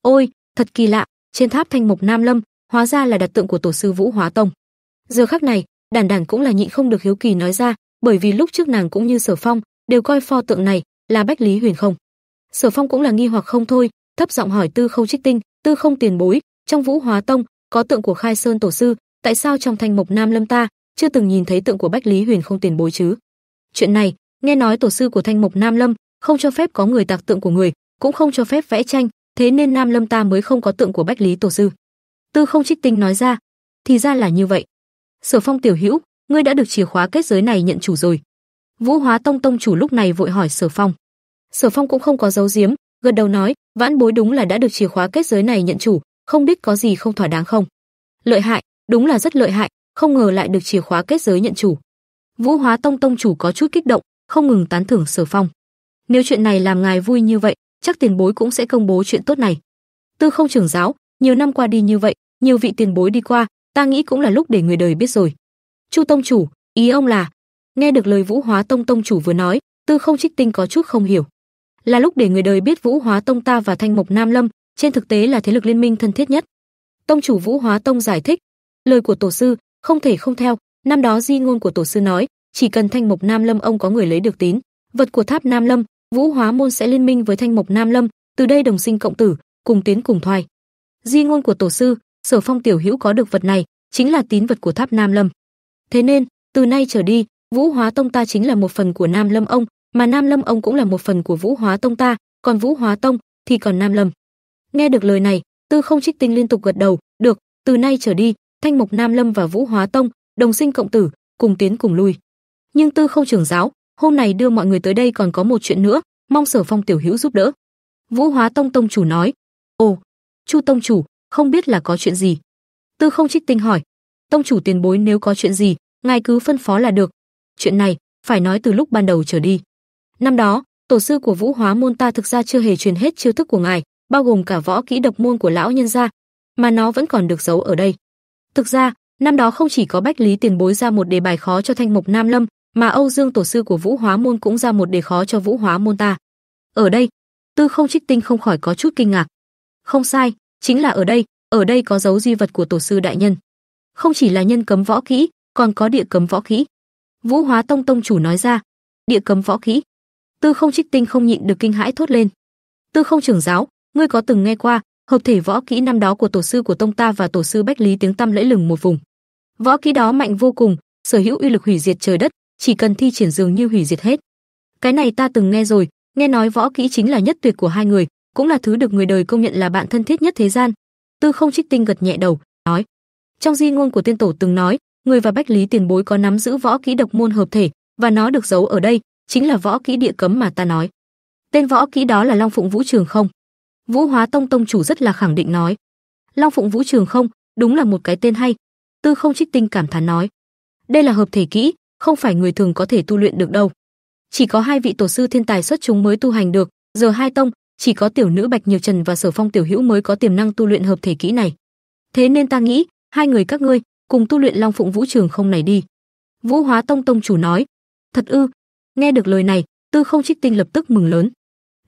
"Ôi, thật kỳ lạ, trên tháp Thanh Mộc Nam Lâm, hóa ra là đặt tượng của tổ sư Vũ Hóa Tông." Giờ khắc này, Đản Đản cũng là nhịn không được hiếu kỳ nói ra, bởi vì lúc trước nàng cũng như Sở Phong, đều coi pho tượng này là Bách Lý Huyền không. Sở Phong cũng là nghi hoặc không thôi, thấp giọng hỏi Tư Không Trích Tinh, "Tư Không tiền bối, trong Vũ Hóa Tông có tượng của Khai Sơn tổ sư, tại sao trong Thanh Mộc Nam Lâm ta chưa từng nhìn thấy tượng của Bách Lý Huyền không tiền bối chứ? Chuyện này, nghe nói tổ sư của Thanh Mộc Nam Lâm không cho phép có người tạc tượng của người, cũng không cho phép vẽ tranh, thế nên Nam Lâm ta mới không có tượng của Bách Lý tổ sư. Tư Không Trích Tinh nói ra, thì ra là như vậy. Sở Phong tiểu hữu, ngươi đã được chìa khóa kết giới này nhận chủ rồi. Vũ Hóa Tông tông chủ lúc này vội hỏi Sở Phong. Sở Phong cũng không có giấu giếm, gật đầu nói, vãn bối đúng là đã được chìa khóa kết giới này nhận chủ, không biết có gì không thỏa đáng không? Lợi hại, đúng là rất lợi hại, không ngờ lại được chìa khóa kết giới nhận chủ. Vũ Hóa Tông tông chủ có chút kích động, không ngừng tán thưởng Sở Phong. Nếu chuyện này làm ngài vui như vậy, chắc tiền bối cũng sẽ công bố chuyện tốt này. Tư Không trưởng giáo, nhiều năm qua đi như vậy, nhiều vị tiền bối đi qua, ta nghĩ cũng là lúc để người đời biết rồi. Chu tông chủ, ý ông là? Nghe được lời Vũ Hóa Tông tông chủ vừa nói, Tư Không Trích Tinh có chút không hiểu. Là lúc để người đời biết Vũ Hóa Tông ta và Thanh Mộc Nam Lâm trên thực tế là thế lực liên minh thân thiết nhất. Tông chủ Vũ Hóa Tông giải thích, lời của tổ sư không thể không theo, năm đó di ngôn của tổ sư nói, chỉ cần Thanh Mộc Nam Lâm ông có người lấy được tín, vật của Tháp Nam Lâm, Vũ Hóa môn sẽ liên minh với Thanh Mộc Nam Lâm, từ đây đồng sinh cộng tử, cùng tiến cùng thoái Di ngôn của tổ sư, Sở Phong tiểu hữu có được vật này, chính là tín vật của Tháp Nam Lâm. Thế nên, từ nay trở đi, Vũ Hóa Tông ta chính là một phần của Nam Lâm ông, mà Nam Lâm ông cũng là một phần của Vũ Hóa Tông ta, còn Vũ Hóa Tông thì còn Nam Lâm. Nghe được lời này, Tư Không Trích Tinh liên tục gật đầu, "Được, từ nay trở đi, Thanh Mộc Nam Lâm và Vũ Hóa Tông, đồng sinh cộng tử, cùng tiến cùng lui." Nhưng Tư Không trưởng giáo, hôm nay đưa mọi người tới đây còn có một chuyện nữa, mong Sở Phong tiểu hữu giúp đỡ." Vũ Hóa Tông tông chủ nói. "Ồ, Chu tông chủ, không biết là có chuyện gì?" Tư Không Trích Tinh hỏi. "Tông chủ tiền bối nếu có chuyện gì, ngài cứ phân phó là được. Chuyện này phải nói từ lúc ban đầu trở đi. Năm đó, tổ sư của Vũ Hóa môn ta thực ra chưa hề truyền hết chiêu thức của ngài, bao gồm cả võ kỹ độc môn của lão nhân gia, mà nó vẫn còn được giấu ở đây. Thực ra, năm đó không chỉ có Bách Lý Tiền Bối ra một đề bài khó cho Thanh mộc Nam Lâm, mà Âu Dương tổ sư của Vũ Hóa môn cũng ra một đề khó cho Vũ Hóa môn ta. Ở đây, Tư Không Trích Tinh không khỏi có chút kinh ngạc. Không sai, chính là ở đây, ở đây có dấu di vật của tổ sư đại nhân. Không chỉ là nhân cấm võ kỹ, còn có địa cấm võ kỹ. Vũ Hóa Tông tông chủ nói ra, địa cấm võ kỹ. Tư Không Trích Tinh không nhịn được kinh hãi thốt lên. Tư Không trưởng giáo, ngươi có từng nghe qua hợp thể võ kỹ năm đó của tổ sư của tông ta và tổ sư bách lý tiếng tăm lẫy lừng một vùng võ kỹ đó mạnh vô cùng sở hữu uy lực hủy diệt trời đất chỉ cần thi triển dường như hủy diệt hết cái này ta từng nghe rồi nghe nói võ kỹ chính là nhất tuyệt của hai người cũng là thứ được người đời công nhận là bạn thân thiết nhất thế gian tư không trích tinh gật nhẹ đầu nói trong di ngôn của tiên tổ từng nói người và bách lý tiền bối có nắm giữ võ kỹ độc môn hợp thể và nó được giấu ở đây chính là võ kỹ địa cấm mà ta nói tên võ kỹ đó là long phụng vũ trường không Vũ Hóa Tông tông chủ rất là khẳng định nói. Long Phụng Vũ Trường không, đúng là một cái tên hay. Tư Không Trích Tinh cảm thán nói. Đây là hợp thể kỹ, không phải người thường có thể tu luyện được đâu. Chỉ có hai vị tổ sư thiên tài xuất chúng mới tu hành được, giờ hai tông chỉ có tiểu nữ Bạch Nhiều Trần và Sở Phong Tiểu Hữu mới có tiềm năng tu luyện hợp thể kỹ này. Thế nên ta nghĩ, hai người các ngươi cùng tu luyện Long Phụng Vũ Trường không này đi." Vũ Hóa Tông tông chủ nói. "Thật ư?" Nghe được lời này, Tư Không Trích Tinh lập tức mừng lớn.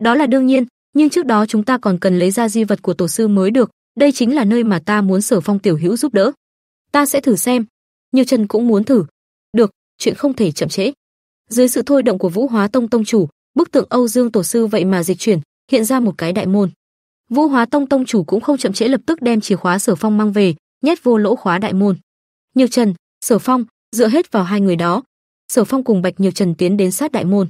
"Đó là đương nhiên, nhưng trước đó chúng ta còn cần lấy ra di vật của tổ sư mới được, đây chính là nơi mà ta muốn Sở Phong tiểu hữu giúp đỡ. Ta sẽ thử xem." Như Trần cũng muốn thử. "Được, chuyện không thể chậm trễ." Dưới sự thôi động của Vũ Hóa Tông tông chủ, bức tượng Âu Dương tổ sư vậy mà dịch chuyển, hiện ra một cái đại môn. Vũ Hóa Tông tông chủ cũng không chậm trễ lập tức đem chìa khóa Sở Phong mang về, nhét vô lỗ khóa đại môn. Nhược Trần, Sở Phong, dựa hết vào hai người đó. Sở Phong cùng Bạch Nhược Trần tiến đến sát đại môn.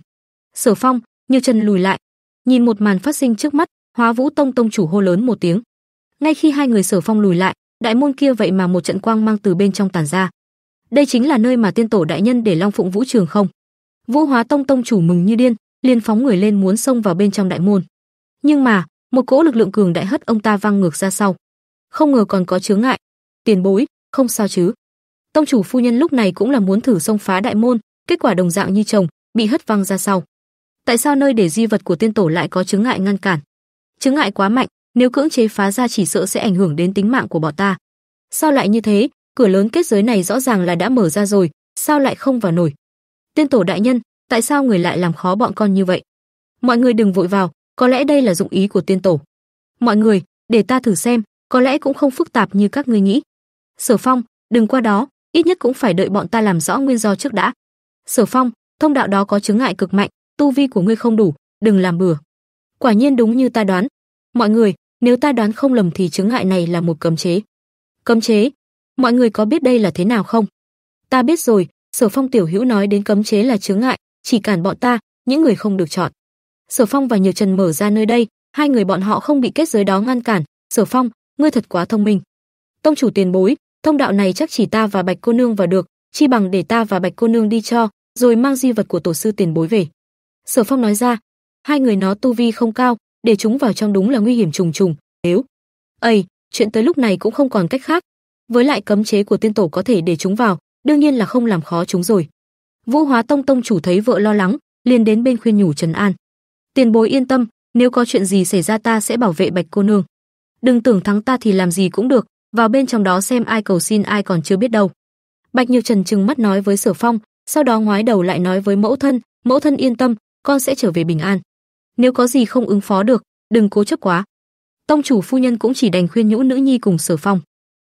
Sở Phong, Nhược Trần lùi lại, Nhìn một màn phát sinh trước mắt, Hóa Vũ Tông tông chủ hô lớn một tiếng. Ngay khi hai người Sở Phong lùi lại, đại môn kia vậy mà một trận quang mang từ bên trong tản ra. Đây chính là nơi mà tiên tổ đại nhân để Long Phụng Vũ Trường không? Vũ Hóa Tông tông chủ mừng như điên, liền phóng người lên muốn xông vào bên trong đại môn. Nhưng mà, một cỗ lực lượng cường đại hất ông ta văng ngược ra sau. Không ngờ còn có chướng ngại. Tiền bối, không sao chứ? Tông chủ phu nhân lúc này cũng là muốn thử xông phá đại môn, kết quả đồng dạng như chồng, bị hất văng ra sau tại sao nơi để di vật của tiên tổ lại có chứng ngại ngăn cản? Chứng ngại quá mạnh, nếu cưỡng chế phá ra chỉ sợ sẽ ảnh hưởng đến tính mạng của bọn ta. Sao lại như thế? Cửa lớn kết giới này rõ ràng là đã mở ra rồi, sao lại không vào nổi? Tiên tổ đại nhân, tại sao người lại làm khó bọn con như vậy? Mọi người đừng vội vào, có lẽ đây là dụng ý của tiên tổ. Mọi người, để ta thử xem, có lẽ cũng không phức tạp như các ngươi nghĩ. Sở Phong, đừng qua đó, ít nhất cũng phải đợi bọn ta làm rõ nguyên do trước đã. Sở Phong, thông đạo đó có chứng ngại cực mạnh, tu vi của ngươi không đủ, đừng làm bừa. Quả nhiên đúng như ta đoán. Mọi người, nếu ta đoán không lầm thì chứng ngại này là một cấm chế. Cấm chế? Mọi người có biết đây là thế nào không? Ta biết rồi, Sở Phong tiểu hữu nói đến cấm chế là chứng ngại, chỉ cản bọn ta, những người không được chọn. Sở Phong và Nhiều Trần mở ra nơi đây, hai người bọn họ không bị kết giới đó ngăn cản. Sở Phong, ngươi thật quá thông minh. Tông chủ tiền bối, thông đạo này chắc chỉ ta và Bạch cô nương vào được, chi bằng để ta và Bạch cô nương đi cho, rồi mang di vật của tổ sư tiền bối về. Sở Phong nói ra, hai người nó tu vi không cao, để chúng vào trong đúng là nguy hiểm trùng trùng, nếu. Ây, chuyện tới lúc này cũng không còn cách khác, với lại cấm chế của tiên tổ có thể để chúng vào, đương nhiên là không làm khó chúng rồi. Vũ Hóa Tông tông chủ thấy vợ lo lắng, liền đến bên khuyên nhủ Trần an. Tiền bối yên tâm, nếu có chuyện gì xảy ra ta sẽ bảo vệ Bạch cô nương. Đừng tưởng thắng ta thì làm gì cũng được, vào bên trong đó xem ai cầu xin ai còn chưa biết đâu. Bạch Như Trần trừng mắt nói với Sở Phong, sau đó ngoái đầu lại nói với mẫu thân, mẫu thân yên tâm, con sẽ trở về bình an. Nếu có gì không ứng phó được, đừng cố chấp quá. Tông chủ phu nhân cũng chỉ đành khuyên nhũ nữ nhi cùng Sở Phong.